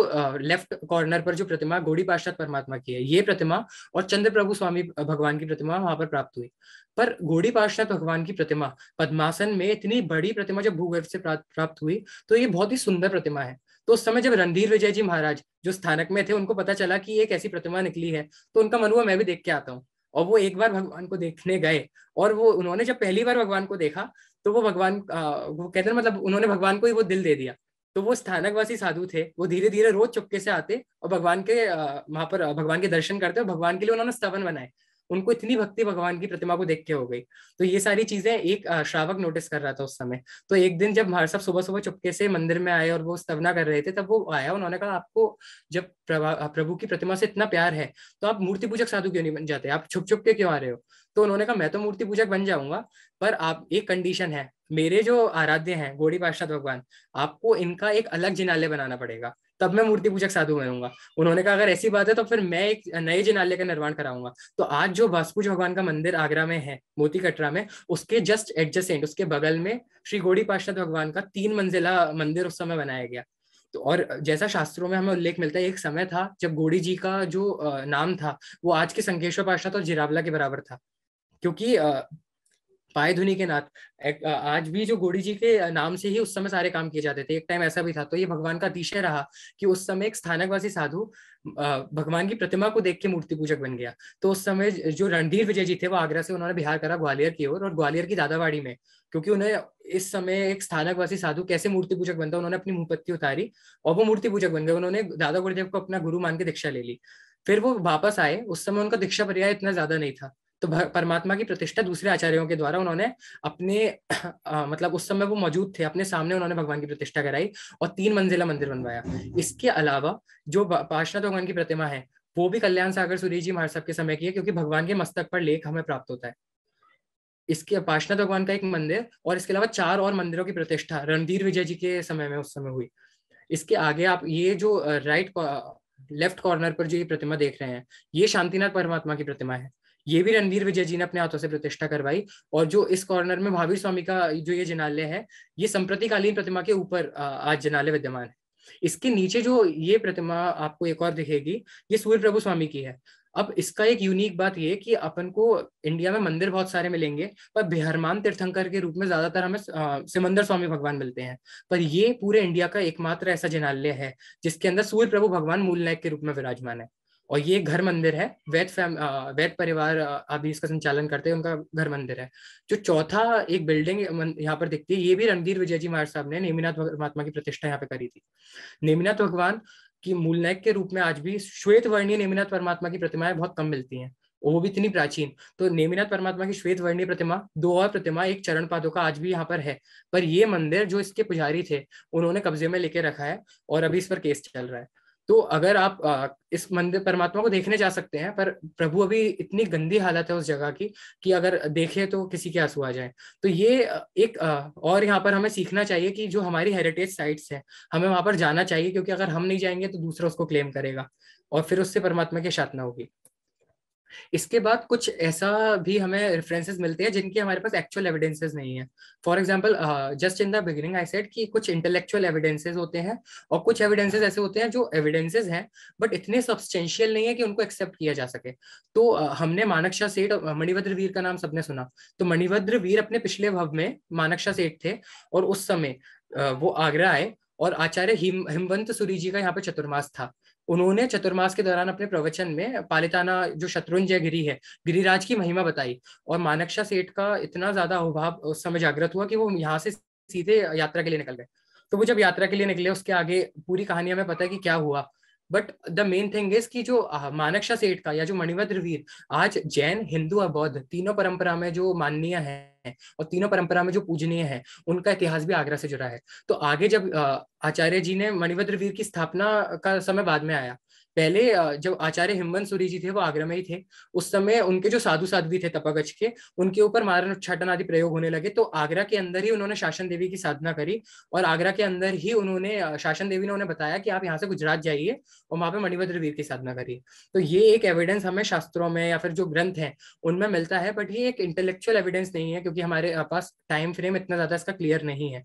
लेफ्ट कॉर्नर पर जो प्रतिमा गोड़ी पाश्चात परमात्मा की है ये प्रतिमा और चंद्र प्रभु स्वामी भगवान की प्रतिमा वहां पर प्राप्त हुई पर गोड़ी पाश्चात भगवान की प्रतिमा पद्मासन में इतनी बड़ी प्रतिमा जब भूगर्भ से प्राप्त हुई तो ये बहुत ही सुंदर प्रतिमा है तो उस समय जब रणधीर विजय जी महाराज जो स्थानक में थे उनको पता चला कि एक ऐसी प्रतिमा निकली है तो उनका मन हुआ मैं भी देख के आता हूँ और वो एक बार भगवान को देखने गए और वो उन्होंने जब पहली बार भगवान को देखा तो वो भगवान वो कहते हैं मतलब उन्होंने भगवान को ही वो दिल दे दिया तो वो स्थानकवासी साधु थे वो धीरे धीरे रोज चुपके से आते और भगवान के वहां पर भगवान के दर्शन करते और भगवान के लिए उन्होंने स्तवन बनाए उनको इतनी भक्ति भगवान की प्रतिमा को देख के हो गई तो ये सारी चीजें एक श्रावक नोटिस कर रहा था उस समय तो एक दिन जब हमारे सब सुबह सुबह चुपके से मंदिर में आए और वो स्तवना कर रहे थे तब वो आया उन्होंने कहा आपको जब प्रभु की प्रतिमा से इतना प्यार है तो आप मूर्ति पूजक साधु क्यों नहीं बन जाते आप छुप छुप के क्यों आ रहे हो तो उन्होंने कहा मैं तो मूर्ति पूजक बन जाऊंगा पर आप एक कंडीशन है मेरे जो आराध्य हैं गोड़ी पाश्चात भगवान आपको इनका एक अलग जिनालय बनाना पड़ेगा तब मैं मूर्ति पूजक साधु बनूंगा उन्होंने कहा अगर ऐसी बात है तो फिर मैं एक नए जिनालय का निर्माण कराऊंगा तो आज जो भास्कुज भगवान का मंदिर आगरा में है मोती कटरा में उसके जस्ट एडजस्टेंट उसके बगल में श्री गोड़ी पाश्चात भगवान का तीन मंजिला मंदिर उस समय बनाया गया तो और जैसा शास्त्रों में हमें उल्लेख मिलता है एक समय था जब गोड़ी जी का जो नाम था वो आज के संकेश्वर पाशात और जिरावला के बराबर था क्योंकि पाए धुनी के नाथ आज भी जो गोड़ी जी के नाम से ही उस समय सारे काम किए जाते थे एक टाइम ऐसा भी था तो ये भगवान का अतिशय रहा कि उस समय एक स्थानकवासी साधु भगवान की प्रतिमा को देख के मूर्ति पूजक बन गया तो उस समय जो रणधीर विजय जी थे वो आगरा से उन्होंने बिहार करा ग्वालियर की ओर और ग्वालियर की दादावाड़ी में क्योंकि उन्हें इस समय एक स्थानकवासी साधु कैसे मूर्ति पूजक बनता उन्होंने अपनी मुंहपत्ती उतारी और वो मूर्ति पूजक बन गए उन्होंने दादा गुरुदेव को अपना गुरु मान के दीक्षा ले ली फिर वो वापस आए उस समय उनका दीक्षा पर्याय इतना ज्यादा नहीं था तो परमात्मा की प्रतिष्ठा दूसरे आचार्यों के द्वारा उन्होंने अपने आ, मतलब उस समय वो मौजूद थे अपने सामने उन्होंने भगवान की प्रतिष्ठा कराई और तीन मंजिला मंदिर बनवाया इसके अलावा जो पार्श्वनाथ भगवान की प्रतिमा है वो भी कल्याण सागर सूरी जी महाराज साहब के समय की है क्योंकि भगवान के मस्तक पर लेख हमें प्राप्त होता है इसके पार्श्वनाथ भगवान का एक मंदिर और इसके अलावा चार और मंदिरों की प्रतिष्ठा रणधीर विजय जी के समय में उस समय हुई इसके आगे आप ये जो राइट लेफ्ट कॉर्नर पर जो ये प्रतिमा देख रहे हैं ये शांतिनाथ परमात्मा की प्रतिमा है ये भी रणवीर विजय जी ने अपने हाथों से प्रतिष्ठा करवाई और जो इस कॉर्नर में महावीर स्वामी का जो ये जनालय है ये संप्रतिकालीन प्रतिमा के ऊपर आज जनालय विद्यमान है इसके नीचे जो ये प्रतिमा आपको एक और दिखेगी ये सूर्य प्रभु स्वामी की है अब इसका एक यूनिक बात ये कि अपन को इंडिया में मंदिर बहुत सारे मिलेंगे पर बिहरमान तीर्थंकर के रूप में ज्यादातर हमें सिमंदर स्वामी भगवान मिलते हैं पर ये पूरे इंडिया का एकमात्र ऐसा जनालय है जिसके अंदर सूर्य प्रभु भगवान मूल नायक के रूप में विराजमान है और ये घर मंदिर है वैद फैम वैद परिवार अभी इसका संचालन करते हैं उनका घर मंदिर है जो चौथा एक बिल्डिंग यहाँ पर दिखती है ये भी रणधीर विजय जी महाराज साहब ने नेमिनाथ महात्मा की प्रतिष्ठा यहाँ पे करी थी नेमिनाथ भगवान की मूल नायक के रूप में आज भी श्वेत वर्णीय नेमिनाथ परमात्मा की प्रतिमाएं बहुत कम मिलती हैं वो भी इतनी प्राचीन तो नेमिनाथ परमात्मा की श्वेत वर्णीय प्रतिमा दो और प्रतिमा एक चरण पादों का आज भी यहाँ पर है पर ये मंदिर जो इसके पुजारी थे उन्होंने कब्जे में लेके रखा है और अभी इस पर केस चल रहा है तो अगर आप इस मंदिर परमात्मा को देखने जा सकते हैं पर प्रभु अभी इतनी गंदी हालत है उस जगह की कि अगर देखे तो किसी के आंसू आ जाए तो ये एक और यहाँ पर हमें सीखना चाहिए कि जो हमारी हेरिटेज साइट्स है हमें वहां पर जाना चाहिए क्योंकि अगर हम नहीं जाएंगे तो दूसरा उसको क्लेम करेगा और फिर उससे परमात्मा की शातना होगी इसके बाद कुछ ऐसा भी हमें रेफरेंसेस मिलते हैं जिनके हमारे पास एक्चुअल एविडेंसेस नहीं है for example just in the beginning I said कि कुछ इंटेलेक्चुअल एविडेंसेस होते हैं और कुछ एविडेंसेस ऐसे होते हैं जो एविडेंसेस हैं बट इतने सब्सटेंशियल नहीं है कि उनको एक्सेप्ट किया जा सके तो uh, हमने मानकशाह सेठ uh, मणिभद्र वीर का नाम सबने सुना तो मणिभद्र वीर अपने पिछले भव में मानकशाह सेठ थे और उस समय uh, वो आगरा आए और आचार्य हिम हिमवंत सूरी जी का यहाँ पे चतुर्मास था उन्होंने चतुर्मास के दौरान अपने प्रवचन में पालिताना जो शत्रुंजय गिरी है गिरिराज की महिमा बताई और मानक्षा सेठ का इतना ज्यादा अभाव उस समय जागृत हुआ कि वो यहाँ से सीधे यात्रा के लिए निकल गए तो वो जब यात्रा के लिए निकले उसके आगे पूरी कहानियां में पता है कि क्या हुआ but the main thing is कि जो मानकशा सेठ का या जो मणिभद्र वीर आज जैन हिंदू और बौद्ध तीनों परंपरा में जो माननीय है और तीनों परंपरा में जो पूजनीय है उनका इतिहास भी आगरा से जुड़ा है तो आगे जब आचार्य जी ने मणिभद्र वीर की स्थापना का समय बाद में आया पहले जब आचार्य हिमवंत सूरी जी थे वो आगरा में ही थे उस समय उनके जो साधु साध्वी थे तपागच के उनके ऊपर मारण उच्छाटन आदि प्रयोग होने लगे तो आगरा के अंदर ही उन्होंने शासन देवी की साधना करी और आगरा के अंदर ही उन्होंने शासन देवी ने उन्हें बताया कि आप यहाँ से गुजरात जाइए और वहां पर मणिभद्र वीर की साधना करिए तो ये एक एविडेंस हमें शास्त्रों में या फिर जो ग्रंथ है उनमें मिलता है बट ये एक इंटेलेक्चुअल एविडेंस नहीं है क्योंकि हमारे पास टाइम फ्रेम इतना ज्यादा इसका क्लियर नहीं है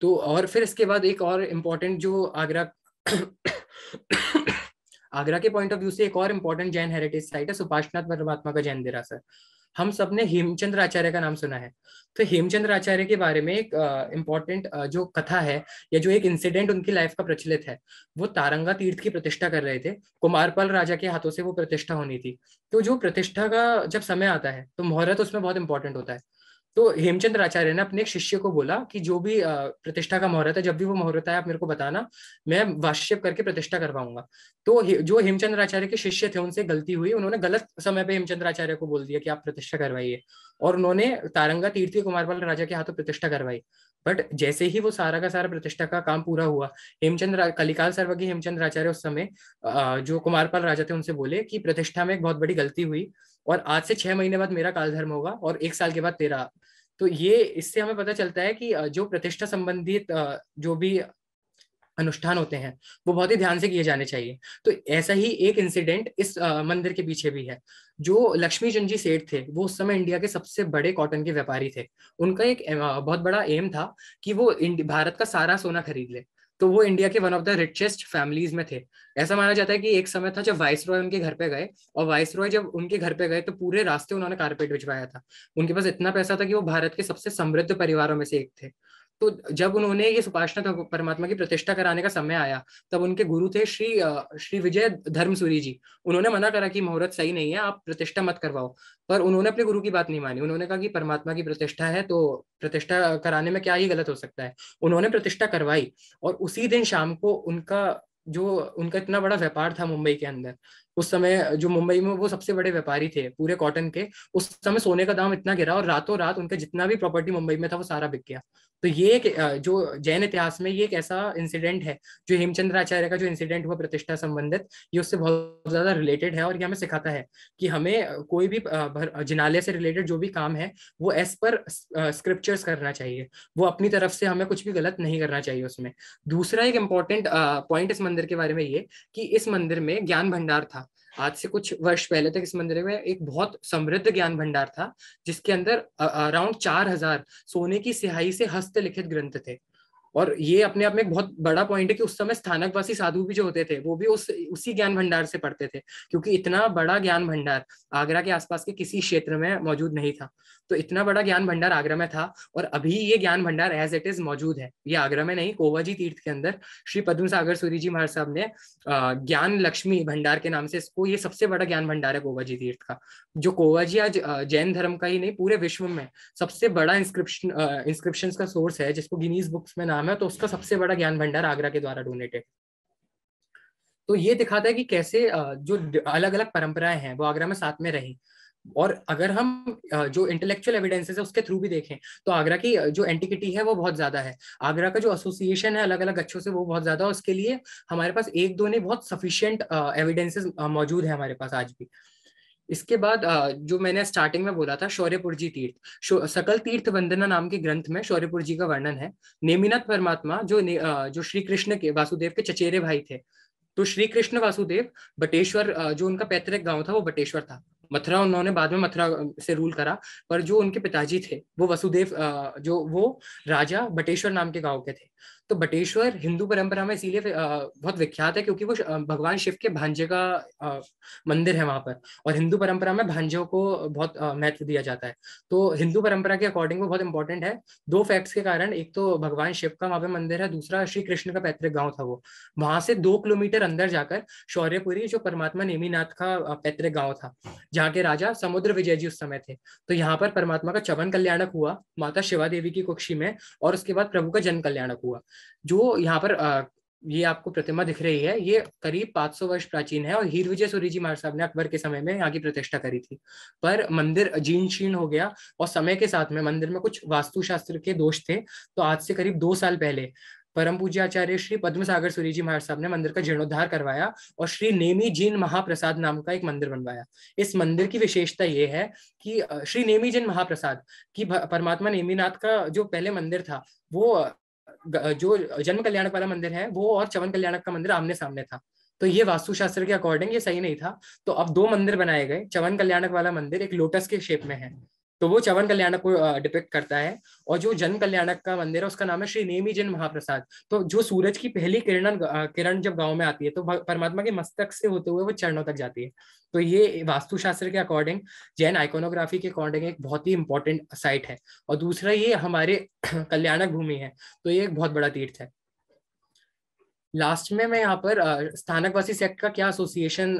तो और फिर इसके बाद एक और इम्पोर्टेंट जो आगरा आगरा के पॉइंट ऑफ व्यू से एक और इम्पोर्टेंट जैन हेरिटेज साइट है सुपाशनाथ परमात्मा का जैन देरा सर हम सब ने हेमचंद्र आचार्य का नाम सुना है तो हेमचंद्र आचार्य के बारे में एक इम्पॉर्टेंट uh, uh, जो कथा है या जो एक इंसिडेंट उनकी लाइफ का प्रचलित है वो तारंगा तीर्थ की प्रतिष्ठा कर रहे थे कुमारपाल राजा के हाथों से वो प्रतिष्ठा होनी थी तो जो प्रतिष्ठा का जब समय आता है तो मुहूर्त उसमें बहुत इंपॉर्टेंट होता है तो हेमचंद्र आचार्य ने अपने शिष्य को बोला कि जो भी प्रतिष्ठा का मुहूर्त है जब भी वो मुहूर्त है आप मेरे को बताना मैं वाश्यप करके प्रतिष्ठा करवाऊंगा तो जो हेमचंद्र आचार्य के शिष्य थे उनसे गलती हुई उन्होंने गलत समय पे हेमचंद्र आचार्य को बोल दिया कि आप प्रतिष्ठा करवाइए और उन्होंने तारंगा तीर्थी कुमारपाल राजा के हाथों प्रतिष्ठा करवाई बट जैसे ही वो सारा का सारा प्रतिष्ठा का काम पूरा हुआ हेमचंद कलिकाल सर्वज्ञ हेमचंद आचार्य उस समय जो कुमारपाल राजा थे उनसे बोले कि प्रतिष्ठा में एक बहुत बड़ी गलती हुई और आज से छह महीने बाद मेरा कालधर्म होगा और एक साल के बाद तेरा तो ये इससे हमें पता चलता है कि जो प्रतिष्ठा संबंधित जो भी अनुष्ठान होते हैं वो बहुत ही ध्यान से किए जाने चाहिए तो ऐसा ही एक इंसिडेंट इस मंदिर के पीछे भी है जो लक्ष्मी चंद जी सेठ थे वो उस समय इंडिया के सबसे बड़े कॉटन के व्यापारी थे उनका एक बहुत बड़ा एम था कि वो भारत का सारा सोना खरीद ले तो वो इंडिया के one of the richest families में थे ऐसा माना जाता है कि एक समय था जब वाइस रॉय उनके घर पे गए और वाइस रॉय जब उनके घर पे गए तो पूरे रास्ते उन्होंने कारपेट बिछवाया था उनके पास इतना पैसा था कि वो भारत के सबसे समृद्ध परिवारों में से एक थे तो जब उन्होंने इस उपासना परमात्मा की प्रतिष्ठा कराने का समय आया तब उनके गुरु थे श्री श्री विजय धर्मसूरी जी उन्होंने मना करा कि मुहूर्त सही नहीं है आप प्रतिष्ठा मत करवाओ पर उन्होंने अपने गुरु की बात नहीं मानी उन्होंने कहा कि परमात्मा की प्रतिष्ठा है तो प्रतिष्ठा कराने में क्या ही गलत हो सकता है उन्होंने प्रतिष्ठा करवाई और उसी दिन शाम को उनका जो उनका इतना बड़ा व्यापार था मुंबई के अंदर उस समय जो मुंबई में वो सबसे बड़े व्यापारी थे पूरे कॉटन के उस समय सोने का दाम इतना गिरा और रातों रात उनका जितना भी प्रॉपर्टी मुंबई में था वो सारा बिक गया तो ये एक जो जैन इतिहास में ये एक ऐसा इंसिडेंट है जो आचार्य का जो इंसिडेंट हुआ प्रतिष्ठा संबंधित ये उससे बहुत ज्यादा रिलेटेड है और ये हमें सिखाता है कि हमें कोई भी जिनाले से रिलेटेड जो भी काम है वो एज पर स्क्रिप्चर्स करना चाहिए वो अपनी तरफ से हमें कुछ भी गलत नहीं करना चाहिए उसमें दूसरा एक इम्पॉर्टेंट पॉइंट इस मंदिर के बारे में ये कि इस मंदिर में ज्ञान भंडार था आज से कुछ वर्ष पहले तक इस मंदिर में एक बहुत समृद्ध ज्ञान भंडार था जिसके अंदर अराउंड चार हजार सोने की सिहाई से हस्तलिखित ग्रंथ थे और ये अपने आप में एक बहुत बड़ा पॉइंट है कि उस समय स्थानकवासी साधु भी जो होते थे वो भी उस उसी ज्ञान भंडार से पढ़ते थे क्योंकि इतना बड़ा ज्ञान भंडार आगरा के आसपास के किसी क्षेत्र में मौजूद नहीं था तो इतना बड़ा ज्ञान भंडार आगरा में था और अभी ये ज्ञान भंडार एज इट इज मौजूद है ये आगरा में नहीं कोवाजी तीर्थ के अंदर श्री पद्म सागर सूरी जी महाराज साहब ने ज्ञान लक्ष्मी भंडार के नाम से इसको ये सबसे बड़ा ज्ञान भंडार है कोवाजी तीर्थ का जो कोवाजी आज जैन धर्म का ही नहीं पूरे विश्व में सबसे बड़ा इंस्क्रिप्शन इंस्क्रिप्शन का सोर्स है जिसको गिनीज बुक्स में नाम है तो उसका सबसे बड़ा ज्ञान भंडार आगरा के द्वारा डोनेटेड तो ये दिखाता है कि कैसे जो अलग अलग परंपराएं हैं वो आगरा में साथ में रही और अगर हम जो इंटेलेक्चुअल एविडेंसेस है उसके थ्रू भी देखें तो आगरा की जो एंटिकिटी है वो बहुत ज्यादा है आगरा का जो एसोसिएशन है अलग अलग अच्छों से वो बहुत ज्यादा है उसके लिए हमारे पास एक दो ने बहुत सफिशियंट एविडेंसेस मौजूद है हमारे पास आज भी इसके बाद जो मैंने स्टार्टिंग में बोला था शौर्यपुर जी तीर्थ सकल तीर्थ वंदना नाम के ग्रंथ में शौर्यपुर जी का वर्णन है नेमिनाथ परमात्मा जो ने, जो श्री कृष्ण के वासुदेव के चचेरे भाई थे तो श्री कृष्ण वासुदेव बटेश्वर जो उनका पैतृक गांव था वो बटेश्वर था मथुरा उन्होंने बाद में मथुरा से रूल करा पर जो उनके पिताजी थे वो वसुदेव जो वो राजा बटेश्वर नाम के गाँव के थे तो बटेश्वर हिंदू परंपरा में इसीलिए बहुत विख्यात है क्योंकि वो भगवान शिव के भांजे का मंदिर है वहां पर और हिंदू परंपरा में भांजों को बहुत महत्व दिया जाता है तो हिंदू परंपरा के अकॉर्डिंग वो बहुत इंपॉर्टेंट है दो फैक्ट्स के कारण एक तो भगवान शिव का वहां पे मंदिर है दूसरा श्री कृष्ण का पैतृक गाँव था वो वहां से दो किलोमीटर अंदर जाकर शौर्यपुरी जो परमात्मा नेमीनाथ का पैतृक गाँव था जहाँ के राजा समुद्र विजय जी उस समय थे तो यहाँ पर परमात्मा का चवन कल्याणक हुआ माता शिवा देवी की कुक्षी में और उसके बाद प्रभु का जन कल्याणक हुआ जो यहाँ पर ये आपको प्रतिमा दिख रही है ये करीब 500 वर्ष प्राचीन है और हीर विजय सूरी जी महाराज साहब ने अकबर के समय में यहाँ की प्रतिष्ठा करी थी पर मंदिर जीर्ण शीर्ण हो गया और समय के साथ में मंदिर में कुछ वास्तुशास्त्र के दोष थे तो आज से करीब दो साल पहले परम पूज्य आचार्य श्री पद्म सागर सूरी जी महाराज साहब ने मंदिर का जीर्णोद्धार करवाया और श्री नेमी जीन महाप्रसाद नाम का एक मंदिर बनवाया इस मंदिर की विशेषता ये है कि श्री नेमी जीन महाप्रसाद की परमात्मा नेमीनाथ का जो पहले मंदिर था वो जो जन्म कल्याणक वाला मंदिर है वो और चवन कल्याणक का मंदिर आमने सामने था तो ये वास्तुशास्त्र के अकॉर्डिंग ये सही नहीं था तो अब दो मंदिर बनाए गए चवन कल्याणक वाला मंदिर एक लोटस के शेप में है तो वो चवन कल्याणक को डिपेक्ट करता है और जो जन कल्याणक का मंदिर है उसका नाम है श्री नेमी जन महाप्रसाद तो जो सूरज की पहली किरण किरण जब गांव में आती है तो परमात्मा के मस्तक से होते हुए वो चरणों तक जाती है तो ये वास्तुशास्त्र के अकॉर्डिंग जैन आइकोनोग्राफी के अकॉर्डिंग एक बहुत ही इंपॉर्टेंट साइट है और दूसरा ये हमारे कल्याणक भूमि है तो ये एक बहुत बड़ा तीर्थ है लास्ट में मैं यहाँ पर स्थानकवासी सेक्ट का क्या एसोसिएशन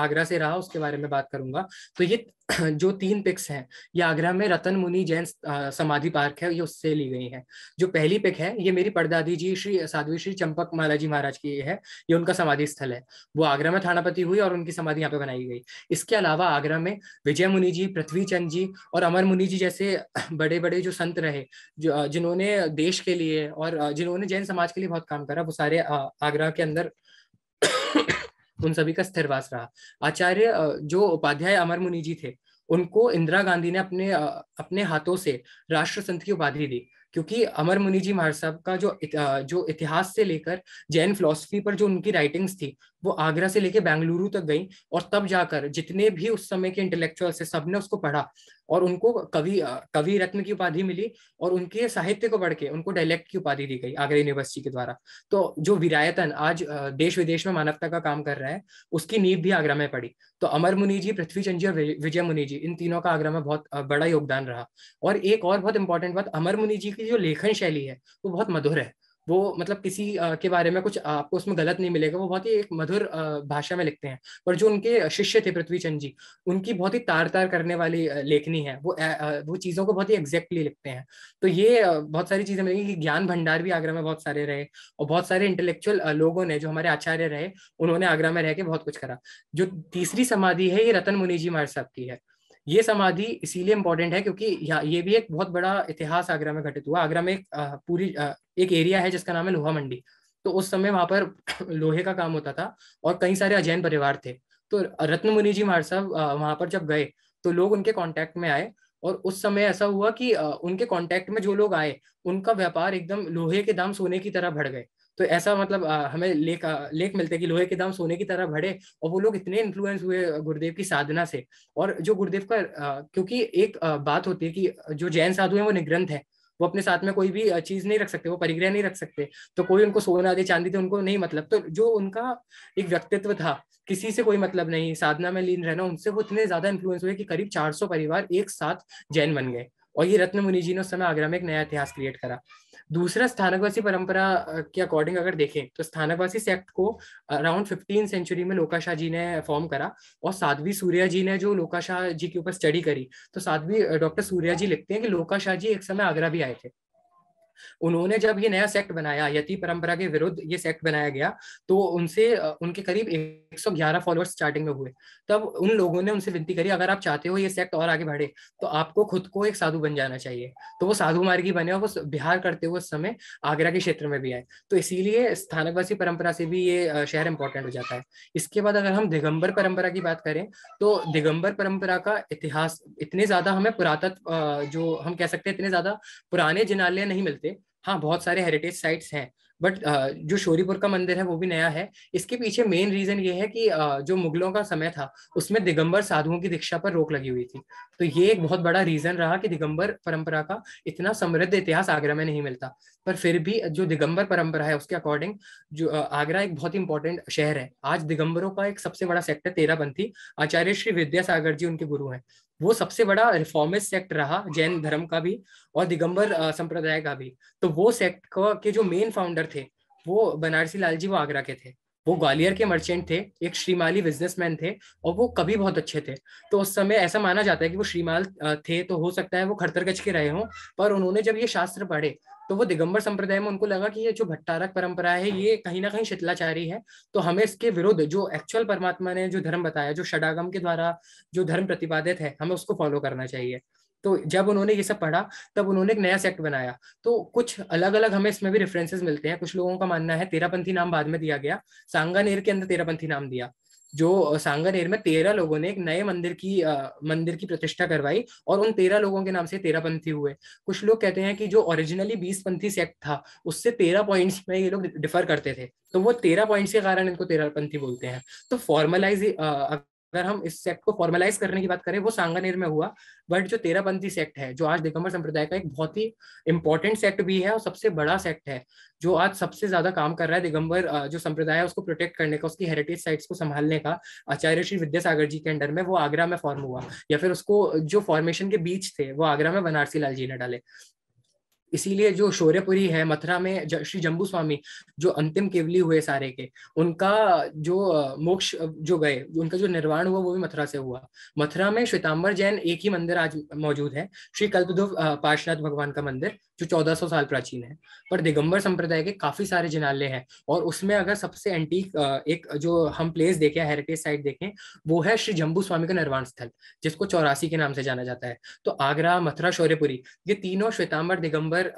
आगरा से रहा उसके बारे में बात करूंगा तो ये जो तीन पिक्स हैं ये आगरा में रतन मुनि जैन समाधि पार्क है ये उससे ली गई हैं जो पहली पिक है ये मेरी परदादी जी श्री साध्वी श्री चंपक माला जी महाराज की है ये उनका समाधि स्थल है वो आगरा में थानापति हुई और उनकी समाधि यहाँ पे बनाई गई इसके अलावा आगरा में विजय मुनि जी पृथ्वी चंद जी और अमर मुनि जी जैसे बड़े बड़े जो संत रहे जो जिन्होंने देश के लिए और जिन्होंने जैन समाज के लिए बहुत काम करा वो सारे आगरा के अंदर उन सभी का स्थिरवास रहा आचार्य जो उपाध्याय अमर मुनि जी थे उनको इंदिरा गांधी ने अपने अपने हाथों से राष्ट्र संत की उपाधि दी क्योंकि अमर मुनि जी महाराज साहब का जो इत, जो इतिहास से लेकर जैन फिलोसफी पर जो उनकी राइटिंग्स थी वो आगरा से लेकर बेंगलुरु तक गई और तब जाकर जितने भी उस समय के इंटेलेक्चुअल्स थे सबने उसको पढ़ा और उनको कवि कवि रत्न की उपाधि मिली और उनके साहित्य को पढ़ के उनको डायलेक्ट की उपाधि दी गई आगरा यूनिवर्सिटी के द्वारा तो जो विरायतन आज देश विदेश में मानवता का काम कर रहा है उसकी नींव भी आगरा में पड़ी तो अमर मुनि जी पृथ्वी चंद जी और विजय मुनि जी इन तीनों का आगरा में बहुत बड़ा योगदान रहा और एक और बहुत इंपॉर्टेंट बात अमर मुनि जी की जो लेखन शैली है वो बहुत मधुर है वो मतलब किसी के बारे में कुछ आपको उसमें गलत नहीं मिलेगा वो बहुत ही एक मधुर भाषा में लिखते हैं पर जो उनके शिष्य थे पृथ्वी चंद जी उनकी बहुत ही तार तार करने वाली लेखनी है वो वो चीज़ों को बहुत ही एग्जैक्टली लिखते हैं तो ये बहुत सारी चीज़ें मिलेंगी कि ज्ञान भंडार भी आगरा में बहुत सारे रहे और बहुत सारे इंटेलेक्चुअल लोगों ने जो हमारे आचार्य रहे उन्होंने आगरा में रह के बहुत कुछ करा जो तीसरी समाधि है ये रतन मुनि जी महाराज साहब की है ये समाधि इसीलिए इम्पोर्टेंट है क्योंकि ये भी एक बहुत बड़ा इतिहास आगरा में घटित हुआ आगरा में एक पूरी एक एरिया है जिसका नाम है लोहा मंडी तो उस समय वहां पर लोहे का काम होता था और कई सारे अजैन परिवार थे तो रत्न मुनि जी महाराज साहब वहां पर जब गए तो लोग उनके कॉन्टेक्ट में आए और उस समय ऐसा हुआ कि उनके कॉन्टेक्ट में जो लोग आए उनका व्यापार एकदम लोहे के दाम सोने की तरह बढ़ गए तो ऐसा मतलब आ, हमें लेख लेख मिलते कि लोहे के दाम सोने की तरह बढ़े और वो लोग इतने इन्फ्लुएंस हुए गुरुदेव की साधना से और जो गुरुदेव का आ, क्योंकि एक आ, बात होती है कि जो जैन साधु है वो निग्रंथ है वो अपने साथ में कोई भी चीज नहीं रख सकते वो परिग्रह नहीं रख सकते तो कोई उनको सोना दे चांदी दे उनको नहीं मतलब तो जो उनका एक व्यक्तित्व था किसी से कोई मतलब नहीं साधना में लीन रहना उनसे वो इतने ज्यादा इन्फ्लुएंस हुए कि करीब 400 परिवार एक साथ जैन बन गए और ये रत्न मुनि जी ने उस समय आगरा में एक नया इतिहास क्रिएट करा दूसरा स्थानकवासी परंपरा के अकॉर्डिंग अगर देखें तो स्थानकवासी सेक्ट को अराउंड फिफ्टीन सेंचुरी में लोकाशाह जी ने फॉर्म करा और साध्वी सूर्या जी ने जो लोकाशाह जी के ऊपर स्टडी करी तो साध्वी डॉक्टर सूर्या जी लिखते हैं कि लोकाशाह जी एक समय आगरा भी आए थे उन्होंने जब ये नया सेक्ट बनाया यति परंपरा के विरुद्ध ये सेक्ट बनाया गया तो उनसे उनके करीब 111 फॉलोअर्स स्टार्टिंग में हुए तब उन लोगों ने उनसे विनती करी अगर आप चाहते हो ये सेक्ट और आगे बढ़े तो आपको खुद को एक साधु बन जाना चाहिए तो वो साधु मार्गी बने और वो बिहार करते हुए उस समय आगरा के क्षेत्र में भी आए तो इसीलिए स्थानकवासी परंपरा से भी ये शहर इंपॉर्टेंट हो जाता है इसके बाद अगर हम दिगंबर परंपरा की बात करें तो दिगंबर परंपरा का इतिहास इतने ज्यादा हमें पुरातत्व जो हम कह सकते हैं इतने ज्यादा पुराने जिनालय नहीं मिलते हाँ बहुत सारे हेरिटेज साइट्स हैं बट जो शोरीपुर का मंदिर है वो भी नया है इसके पीछे मेन रीजन ये है कि जो मुगलों का समय था उसमें दिगंबर साधुओं की दीक्षा पर रोक लगी हुई थी तो ये एक बहुत बड़ा रीजन रहा कि दिगंबर परंपरा का इतना समृद्ध इतिहास आगरा में नहीं मिलता पर फिर भी जो दिगंबर परंपरा है उसके अकॉर्डिंग जो आगरा एक बहुत इंपॉर्टेंट शहर है आज दिगंबरों का एक सबसे बड़ा सेक्टर तेरा आचार्य श्री विद्यासागर जी उनके गुरु हैं वो सबसे बड़ा रिफॉर्मिस्ट सेक्ट रहा जैन धर्म का भी और दिगंबर संप्रदाय का भी तो वो सेक्ट के जो मेन फाउंडर थे वो बनारसी लाल जी वो आगरा के थे वो ग्वालियर के मर्चेंट थे एक श्रीमाली बिजनेसमैन थे और वो कभी बहुत अच्छे थे तो उस समय ऐसा माना जाता है कि वो श्रीमाल थे तो हो सकता है वो खड़तर गज के रहे हों पर उन्होंने जब ये शास्त्र पढ़े तो वो दिगंबर संप्रदाय में उनको लगा कि ये जो भट्टारक परंपरा है ये कहीं ना कहीं शिथिलाचारी है तो हमें इसके विरुद्ध जो एक्चुअल परमात्मा ने जो धर्म बताया जो षडागम के द्वारा जो धर्म प्रतिपादित है हमें उसको फॉलो करना चाहिए तो जब उन्होंने ये सब पढ़ा तब उन्होंने एक नया सेक्ट बनाया तो कुछ अलग अलग हमें इसमें भी रेफरेंसेस मिलते हैं कुछ लोगों का मानना है तेरापंथी नाम बाद में दिया गया सांगा नेर के अंदर तेरापंथी नाम दिया जो सांगानेर में तेरह लोगों ने एक नए मंदिर की आ, मंदिर की प्रतिष्ठा करवाई और उन तेरह लोगों के नाम से तेरह पंथी हुए कुछ लोग कहते हैं कि जो ओरिजिनली बीस पंथी सेक्ट था उससे तेरह पॉइंट्स में ये लोग डिफर करते थे तो वो तेरह पॉइंट्स के कारण इनको तेरह पंथी बोलते हैं तो फॉर्मलाइज अगर हम इस सेक्ट को फॉर्मलाइज करने की बात करें वो सांगानेर में हुआ बट जो तेरापंथी सेक्ट है जो आज दिगंबर संप्रदाय का एक बहुत ही इंपॉर्टेंट सेक्ट भी है और सबसे बड़ा सेक्ट है जो आज सबसे ज्यादा काम कर रहा है दिगंबर जो संप्रदाय है उसको प्रोटेक्ट करने का उसकी हेरिटेज साइट्स को संभालने का आचार्य श्री विद्यासागर जी के अंडर में वो आगरा में फॉर्म हुआ या फिर उसको जो फॉर्मेशन के बीच थे वो आगरा में बनारसी लाल जी ने डाले इसीलिए जो शौर्यपुरी है मथुरा में श्री जम्बू स्वामी जो अंतिम केवली हुए सारे के उनका जो मोक्ष जो गए उनका जो निर्वाण हुआ वो भी मथुरा से हुआ मथुरा में श्वेतांबर जैन एक ही मंदिर आज मौजूद है श्री कल्पधुव पार्शनाथ भगवान का मंदिर जो 1400 साल प्राचीन है पर दिगंबर संप्रदाय के काफी सारे जिनालय हैं और उसमें अगर सबसे एंटीक एक जो हम प्लेस देखे हेरिटेज साइट देखें वो है श्री जम्बू स्वामी का निर्वाण स्थल जिसको चौरासी के नाम से जाना जाता है तो आगरा मथुरा शौर्यपुरी ये तीनों श्वेतांबर दिगंबर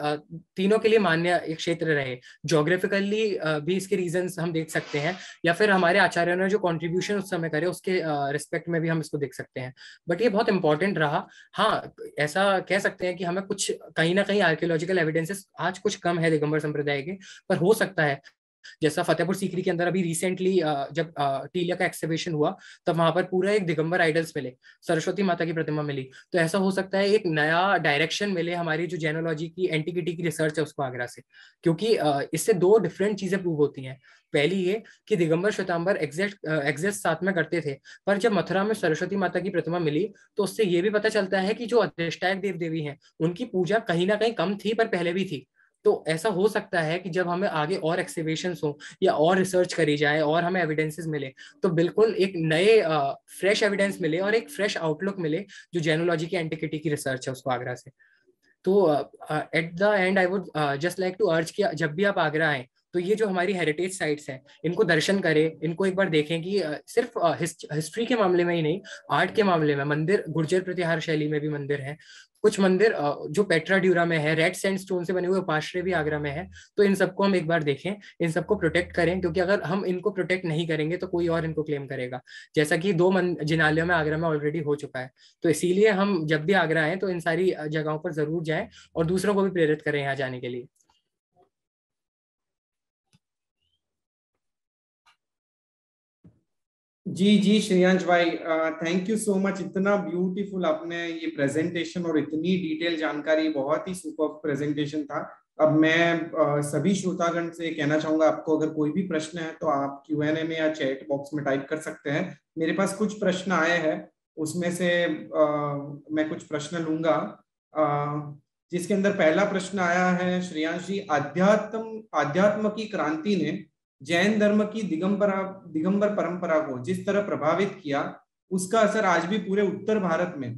तीनों के लिए मान्य एक क्षेत्र रहे जोग्राफिकली भी इसके रीजन हम देख सकते हैं या फिर हमारे आचार्यों ने जो कॉन्ट्रीब्यूशन उस समय करे उसके रिस्पेक्ट में भी हम इसको देख सकते हैं बट ये बहुत इंपॉर्टेंट रहा हाँ ऐसा कह सकते हैं कि हमें कुछ कहीं ना कहीं आर्कियोलॉजी आर्कियोलॉजिकल एविडेंसेस आज कुछ कम है दिगंबर संप्रदाय के पर हो सकता है जैसा फतेहपुर सीकरी के अंदर अभी रिसेंटली जब टीलिया का एक्सिबिशन हुआ तब वहां पर पूरा एक दिगंबर आइडल्स मिले सरस्वती माता की प्रतिमा मिली तो ऐसा हो सकता है एक नया डायरेक्शन मिले हमारी जो जेनोलॉजी की एंटीकिटी की रिसर्च है उसको आगरा से क्योंकि इससे दो डिफरेंट चीजें प्रूव होती हैं पहली ये कि दिगंबर श्वेतांबर एग्जैक्ट एग्जैक्ट साथ में करते थे पर जब मथुरा में सरस्वती माता की प्रतिमा मिली तो उससे ये भी पता चलता है कि जो अधिष्ठायक देव देवी हैं उनकी पूजा कहीं ना कहीं कम थी पर पहले भी थी तो ऐसा हो सकता है कि जब हमें आगे और एक्सीबिशन हो या और रिसर्च करी जाए और हमें एविडेंसेस मिले तो बिल्कुल एक नए फ्रेश एविडेंस मिले और एक फ्रेश आउटलुक मिले जो जेनोलॉजी की एंटिकिटी की रिसर्च है उसको आगरा से तो at the end I would just like to अर्ज किया जब भी आप आगरा आए तो ये जो हमारी हेरिटेज साइट्स हैं इनको दर्शन करें इनको एक बार देखें कि सिर्फ हिस्ट्री के मामले में ही नहीं आर्ट के मामले में मंदिर गुर्जर प्रतिहार शैली में भी मंदिर है कुछ मंदिर जो पेट्रा ड्यूरा में है रेड सैंड स्टोन से बने हुए उपाश्रय भी आगरा में है तो इन सबको हम एक बार देखें इन सबको प्रोटेक्ट करें क्योंकि अगर हम इनको प्रोटेक्ट नहीं करेंगे तो कोई और इनको क्लेम करेगा जैसा कि दो जिनालयों में आगरा में ऑलरेडी हो चुका है तो इसीलिए हम जब भी आगरा आए तो इन सारी जगहों पर जरूर जाए और दूसरों को भी प्रेरित करें यहाँ जाने के लिए जी जी श्रेयांश भाई थैंक यू सो मच इतना ब्यूटीफुल आपने ये प्रेजेंटेशन और इतनी डिटेल जानकारी बहुत ही सुपर प्रेजेंटेशन था अब मैं आ, सभी श्रोतागण से कहना चाहूंगा आपको अगर कोई भी प्रश्न है तो आप क्यू एन ए में या चैट बॉक्स में टाइप कर सकते हैं मेरे पास कुछ प्रश्न आए हैं उसमें से आ, मैं कुछ प्रश्न लूंगा आ, जिसके अंदर पहला प्रश्न आया है श्रेयांश जी अध्यात्म अध्यात्म की क्रांति ने जैन धर्म की दिगंबरा दिगंबर परंपरा को जिस तरह प्रभावित किया उसका असर आज भी पूरे उत्तर भारत में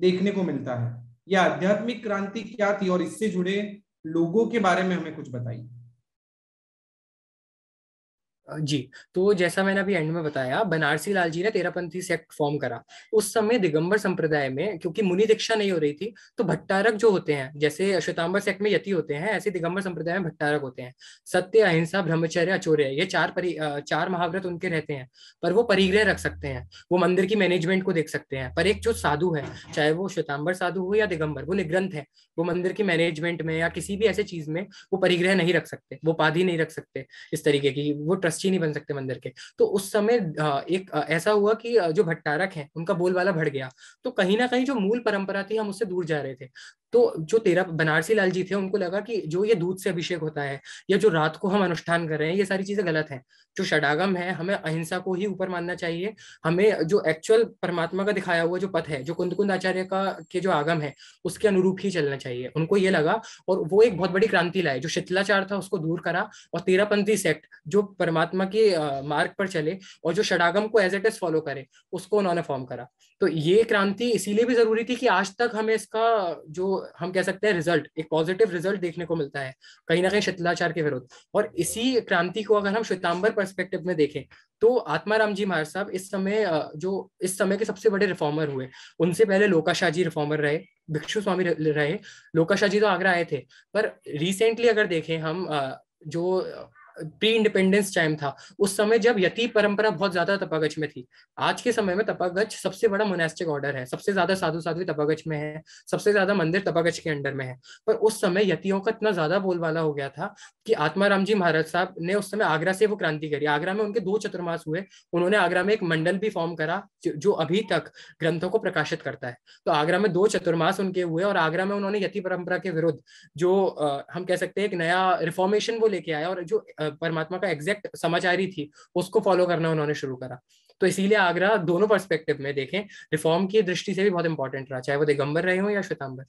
देखने को मिलता है यह आध्यात्मिक क्रांति क्या थी और इससे जुड़े लोगों के बारे में हमें कुछ बताइए जी तो जैसा मैंने अभी एंड में बताया बनारसी लाल जी ने तेरापंथी सेक्ट फॉर्म करा उस समय दिगंबर संप्रदाय में क्योंकि मुनि दीक्षा नहीं हो रही थी तो भट्टारक जो होते हैं जैसे अश्वतांबर सेक्ट में यति होते हैं ऐसे दिगंबर संप्रदाय में भट्टारक होते हैं सत्य अहिंसा ब्रह्मचर्य अचौर्य ये चार परि चार महाव्रत उनके रहते हैं पर वो परिग्रह रख सकते हैं वो मंदिर की मैनेजमेंट को देख सकते हैं पर एक जो साधु है चाहे वो श्वेतांबर साधु हो या दिगंबर वो निग्रंथ है वो मंदिर की मैनेजमेंट में या किसी भी ऐसे चीज में वो परिग्रह नहीं रख सकते वो पाधी नहीं रख सकते इस तरीके की वो ट्रस्ट ट्रस्टी नहीं बन सकते मंदिर के तो उस समय एक ऐसा हुआ कि जो भट्टारक है उनका बोलवाला भड़ गया तो कहीं ना कहीं जो मूल परंपरा थी हम उससे दूर जा रहे थे तो जो तेरा बनारसी लाल जी थे उनको लगा कि जो ये दूध से अभिषेक होता है या जो रात को हम अनुष्ठान कर रहे हैं ये सारी चीजें गलत है जो षडागम है हमें अहिंसा को ही ऊपर मानना चाहिए हमें जो एक्चुअल परमात्मा का दिखाया हुआ जो पथ है जो कुंद कुंद आचार्य का के जो आगम है उसके अनुरूप ही चलना चाहिए उनको ये लगा और वो एक बहुत बड़ी क्रांति लाए जो शीतलाचार था उसको दूर करा और तेरापंथी सेक्ट जो परमात्मा के मार्ग पर चले और जो षडागम को एज एट इज फॉलो करे उसको उन्होंने फॉर्म करा तो ये क्रांति इसीलिए भी जरूरी थी कि आज तक हमें इसका जो हम कह सकते हैं रिजल्ट एक पॉजिटिव रिजल्ट देखने को मिलता है कहीं ना कहीं शीतलाचार के विरुद्ध और इसी क्रांति को अगर हम श्वेतांबर परस्पेक्टिव में देखें तो आत्माराम जी महाराज साहब इस समय जो इस समय के सबसे बड़े रिफॉर्मर हुए उनसे पहले लोकाशाह जी रिफॉर्मर रहे भिक्षु स्वामी रहे लोकाशाह जी तो आगरा आए थे पर रिसेंटली अगर देखें हम जो प्री इंडिपेंडेंस टाइम था उस समय जब यति परंपरा बहुत ज्यादा तपागच में थी आज के समय में तपागच सबसे बड़ा मोनेस्टिक ऑर्डर है सबसे ज्यादा साधु साध्वी तपागच में है सबसे ज्यादा मंदिर तपागच के अंडर में है पर उस समय यतियों का इतना ज्यादा बोलबाला हो गया था कि आत्माराम जी महाराज साहब ने उस समय आगरा से वो क्रांति करी आगरा में उनके दो चतुर्मास हुए उन्होंने आगरा में एक मंडल भी फॉर्म करा जो अभी तक ग्रंथों को प्रकाशित करता है तो आगरा में दो चतुर्मास उनके हुए और आगरा में उन्होंने यति परंपरा के विरुद्ध जो हम कह सकते हैं एक नया रिफॉर्मेशन वो लेके आया और जो परमात्मा का एग्जैक्ट समझ आ रही थी उसको फॉलो करना उन्होंने शुरू करा तो इसीलिए आगरा दोनों पर्सपेक्टिव में देखें रिफॉर्म की दृष्टि से भी बहुत इंपॉर्टेंट रहा चाहे वो दिगंबर रहे हो या श्वेतांबर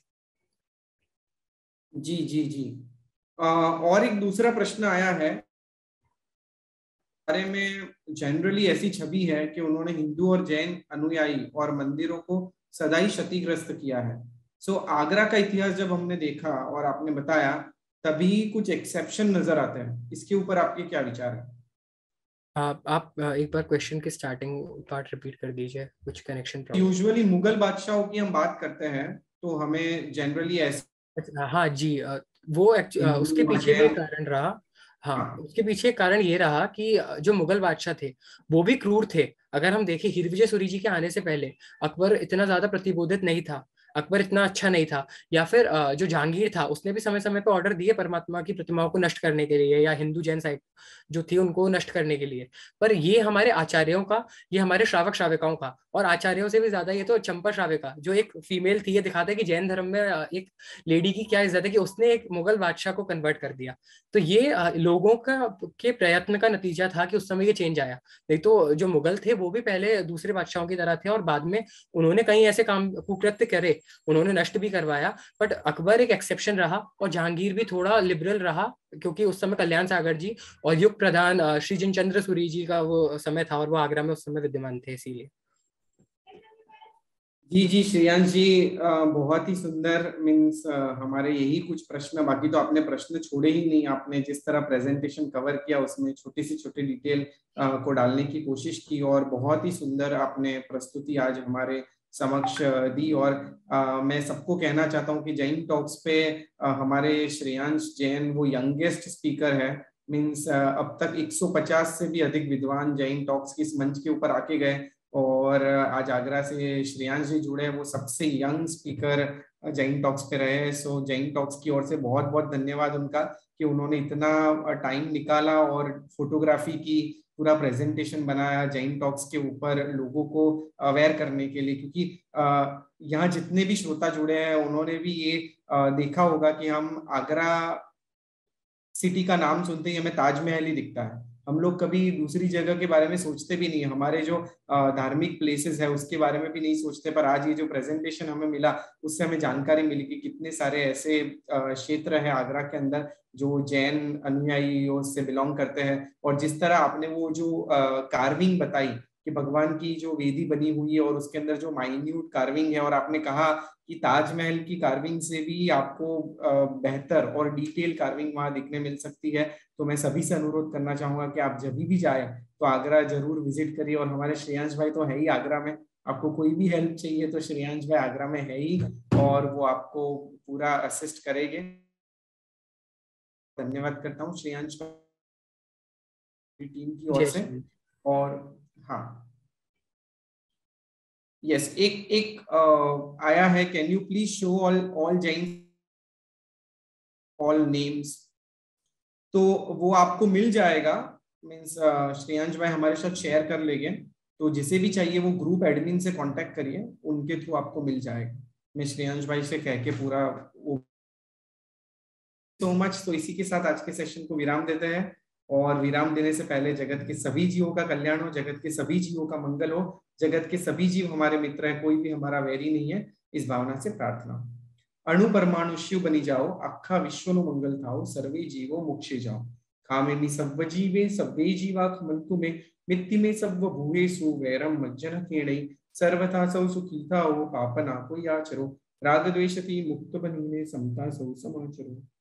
जी जी जी आ, और एक दूसरा प्रश्न आया है बारे में जनरली ऐसी छवि है कि उन्होंने हिंदू और जैन अनुयायी और मंदिरों को सदा ही क्षतिग्रस्त किया है सो so, आगरा का इतिहास जब हमने देखा और आपने बताया तभी कुछ एक्सेप्शन नजर आते हैं इसके ऊपर आपके क्या विचार है आप आप एक बार क्वेश्चन के स्टार्टिंग पार्ट रिपीट कर दीजिए कुछ कनेक्शन यूजुअली मुगल बादशाहों की हम बात करते हैं तो हमें जनरली ऐसे अच्छा, हाँ जी वो एक्चुअली उसके पीछे का कारण रहा हाँ, हाँ। उसके पीछे कारण ये रहा कि जो मुगल बादशाह थे वो भी क्रूर थे अगर हम देखें हिरविजय सूरी जी के आने से पहले अकबर इतना ज्यादा प्रतिबोधित नहीं था अकबर इतना अच्छा नहीं था या फिर जो जहांगीर था उसने भी समय समय पर ऑर्डर दिए परमात्मा की प्रतिमाओं को नष्ट करने के लिए या हिंदू जैन साइड जो थी उनको नष्ट करने के लिए पर ये हमारे आचार्यों का ये हमारे श्रावक श्राविकाओं का और आचार्यों से भी ज्यादा ये तो चंपा श्राविका जो एक फीमेल थी ये दिखाता है कि जैन धर्म में एक लेडी की क्या इज्जत है कि उसने एक मुगल बादशाह को कन्वर्ट कर दिया तो ये लोगों का के प्रयत्न का नतीजा था कि उस समय ये चेंज आया नहीं तो जो मुगल थे वो भी पहले दूसरे बादशाहों की तरह थे और बाद में उन्होंने कहीं ऐसे काम कुकृत्य करे उन्होंने नष्ट भी करवाया बट अकबर एक एक्सेप्शन रहा और जहांगीर भी थोड़ा लिबरल रहा क्योंकि उस समय कल्याण सागर जी और युग प्रधान श्री जिनचंद्र सूरी जी का वो समय था और वो आगरा में उस समय विद्यमान थे इसीलिए जी जी श्रेयांश जी बहुत ही सुंदर मीन्स हमारे यही कुछ प्रश्न बाकी तो आपने प्रश्न छोड़े ही नहीं आपने जिस तरह प्रेजेंटेशन कवर किया उसमें छोटी सी छोटी डिटेल को डालने की कोशिश की और बहुत ही सुंदर आपने प्रस्तुति आज हमारे समक्ष दी और आ, मैं सबको कहना चाहता हूँ कि जैन टॉक्स पे आ, हमारे श्रेयांश जैन वो यंगेस्ट स्पीकर है मीन्स अब तक 150 से भी अधिक विद्वान जैन टॉक्स के इस मंच के ऊपर आके गए और आज आगरा से श्रेयांश जी जुड़े वो सबसे यंग स्पीकर जैन टॉक्स पे रहे सो जैन टॉक्स की ओर से बहुत बहुत धन्यवाद उनका कि उन्होंने इतना टाइम निकाला और फोटोग्राफी की पूरा प्रेजेंटेशन बनाया जैन टॉक्स के ऊपर लोगों को अवेयर करने के लिए क्योंकि यहाँ जितने भी श्रोता जुड़े हैं उन्होंने भी ये देखा होगा कि हम आगरा सिटी का नाम सुनते ही हमें ताजमहल ही दिखता है हम लोग कभी दूसरी जगह के बारे में सोचते भी नहीं हमारे जो धार्मिक प्लेसेस है उसके बारे में भी नहीं सोचते पर आज ये जो प्रेजेंटेशन हमें मिला उससे हमें जानकारी मिली कि कितने सारे ऐसे क्षेत्र है आगरा के अंदर जो जैन अनुयायी से बिलोंग करते हैं और जिस तरह आपने वो जो कार्विंग बताई कि भगवान की जो वेदी बनी हुई है और उसके अंदर जो माइन्यूट कार्विंग है और आपने कहा कि ताजमहल की कार्विंग से भी आपको बेहतर और डिटेल कार्विंग वहां देखने मिल सकती है तो मैं सभी से अनुरोध करना चाहूंगा कि आप जब भी जाए तो आगरा जरूर विजिट करिए और हमारे श्रेयांश भाई तो है ही आगरा में आपको कोई भी हेल्प चाहिए तो श्रेयांश भाई आगरा में है ही और वो आपको पूरा असिस्ट करेंगे धन्यवाद करता हूँ श्रेयांश भाई टीम की ओर से और हाँ यस yes, एक एक uh, आया है can you please show all all Jain all names तो वो आपको मिल जाएगा मीन्स uh, श्रेयांश भाई हमारे साथ शेयर कर लेंगे तो जिसे भी चाहिए वो ग्रुप एडमिन से कांटेक्ट करिए उनके थ्रू आपको मिल जाएगा मैं श्रेयांश भाई से कह के पूरा वो सो मच तो इसी के साथ आज के सेशन को विराम देते हैं और विराम देने से पहले जगत के सभी जीवों का कल्याण हो जगत के सभी जीवों का मंगल हो जगत के सभी जीव हमारे मित्र हैं कोई भी हमारा वैरी नहीं है इस भावना से प्रार्थना अणु परमाणु शिव बनी जाओ आखा विश्व नो मंगल थाओ सर्वे जीवो मोक्षे जाओ कामेमी सब जीवे सब्वे जीवा खमंतु में मित्ति में सब सु वैरम मज्जन केणई सर्वथा सौ सुखी था पापना को याचरो राग द्वेषति मुक्त बनी समता सौ समाचरो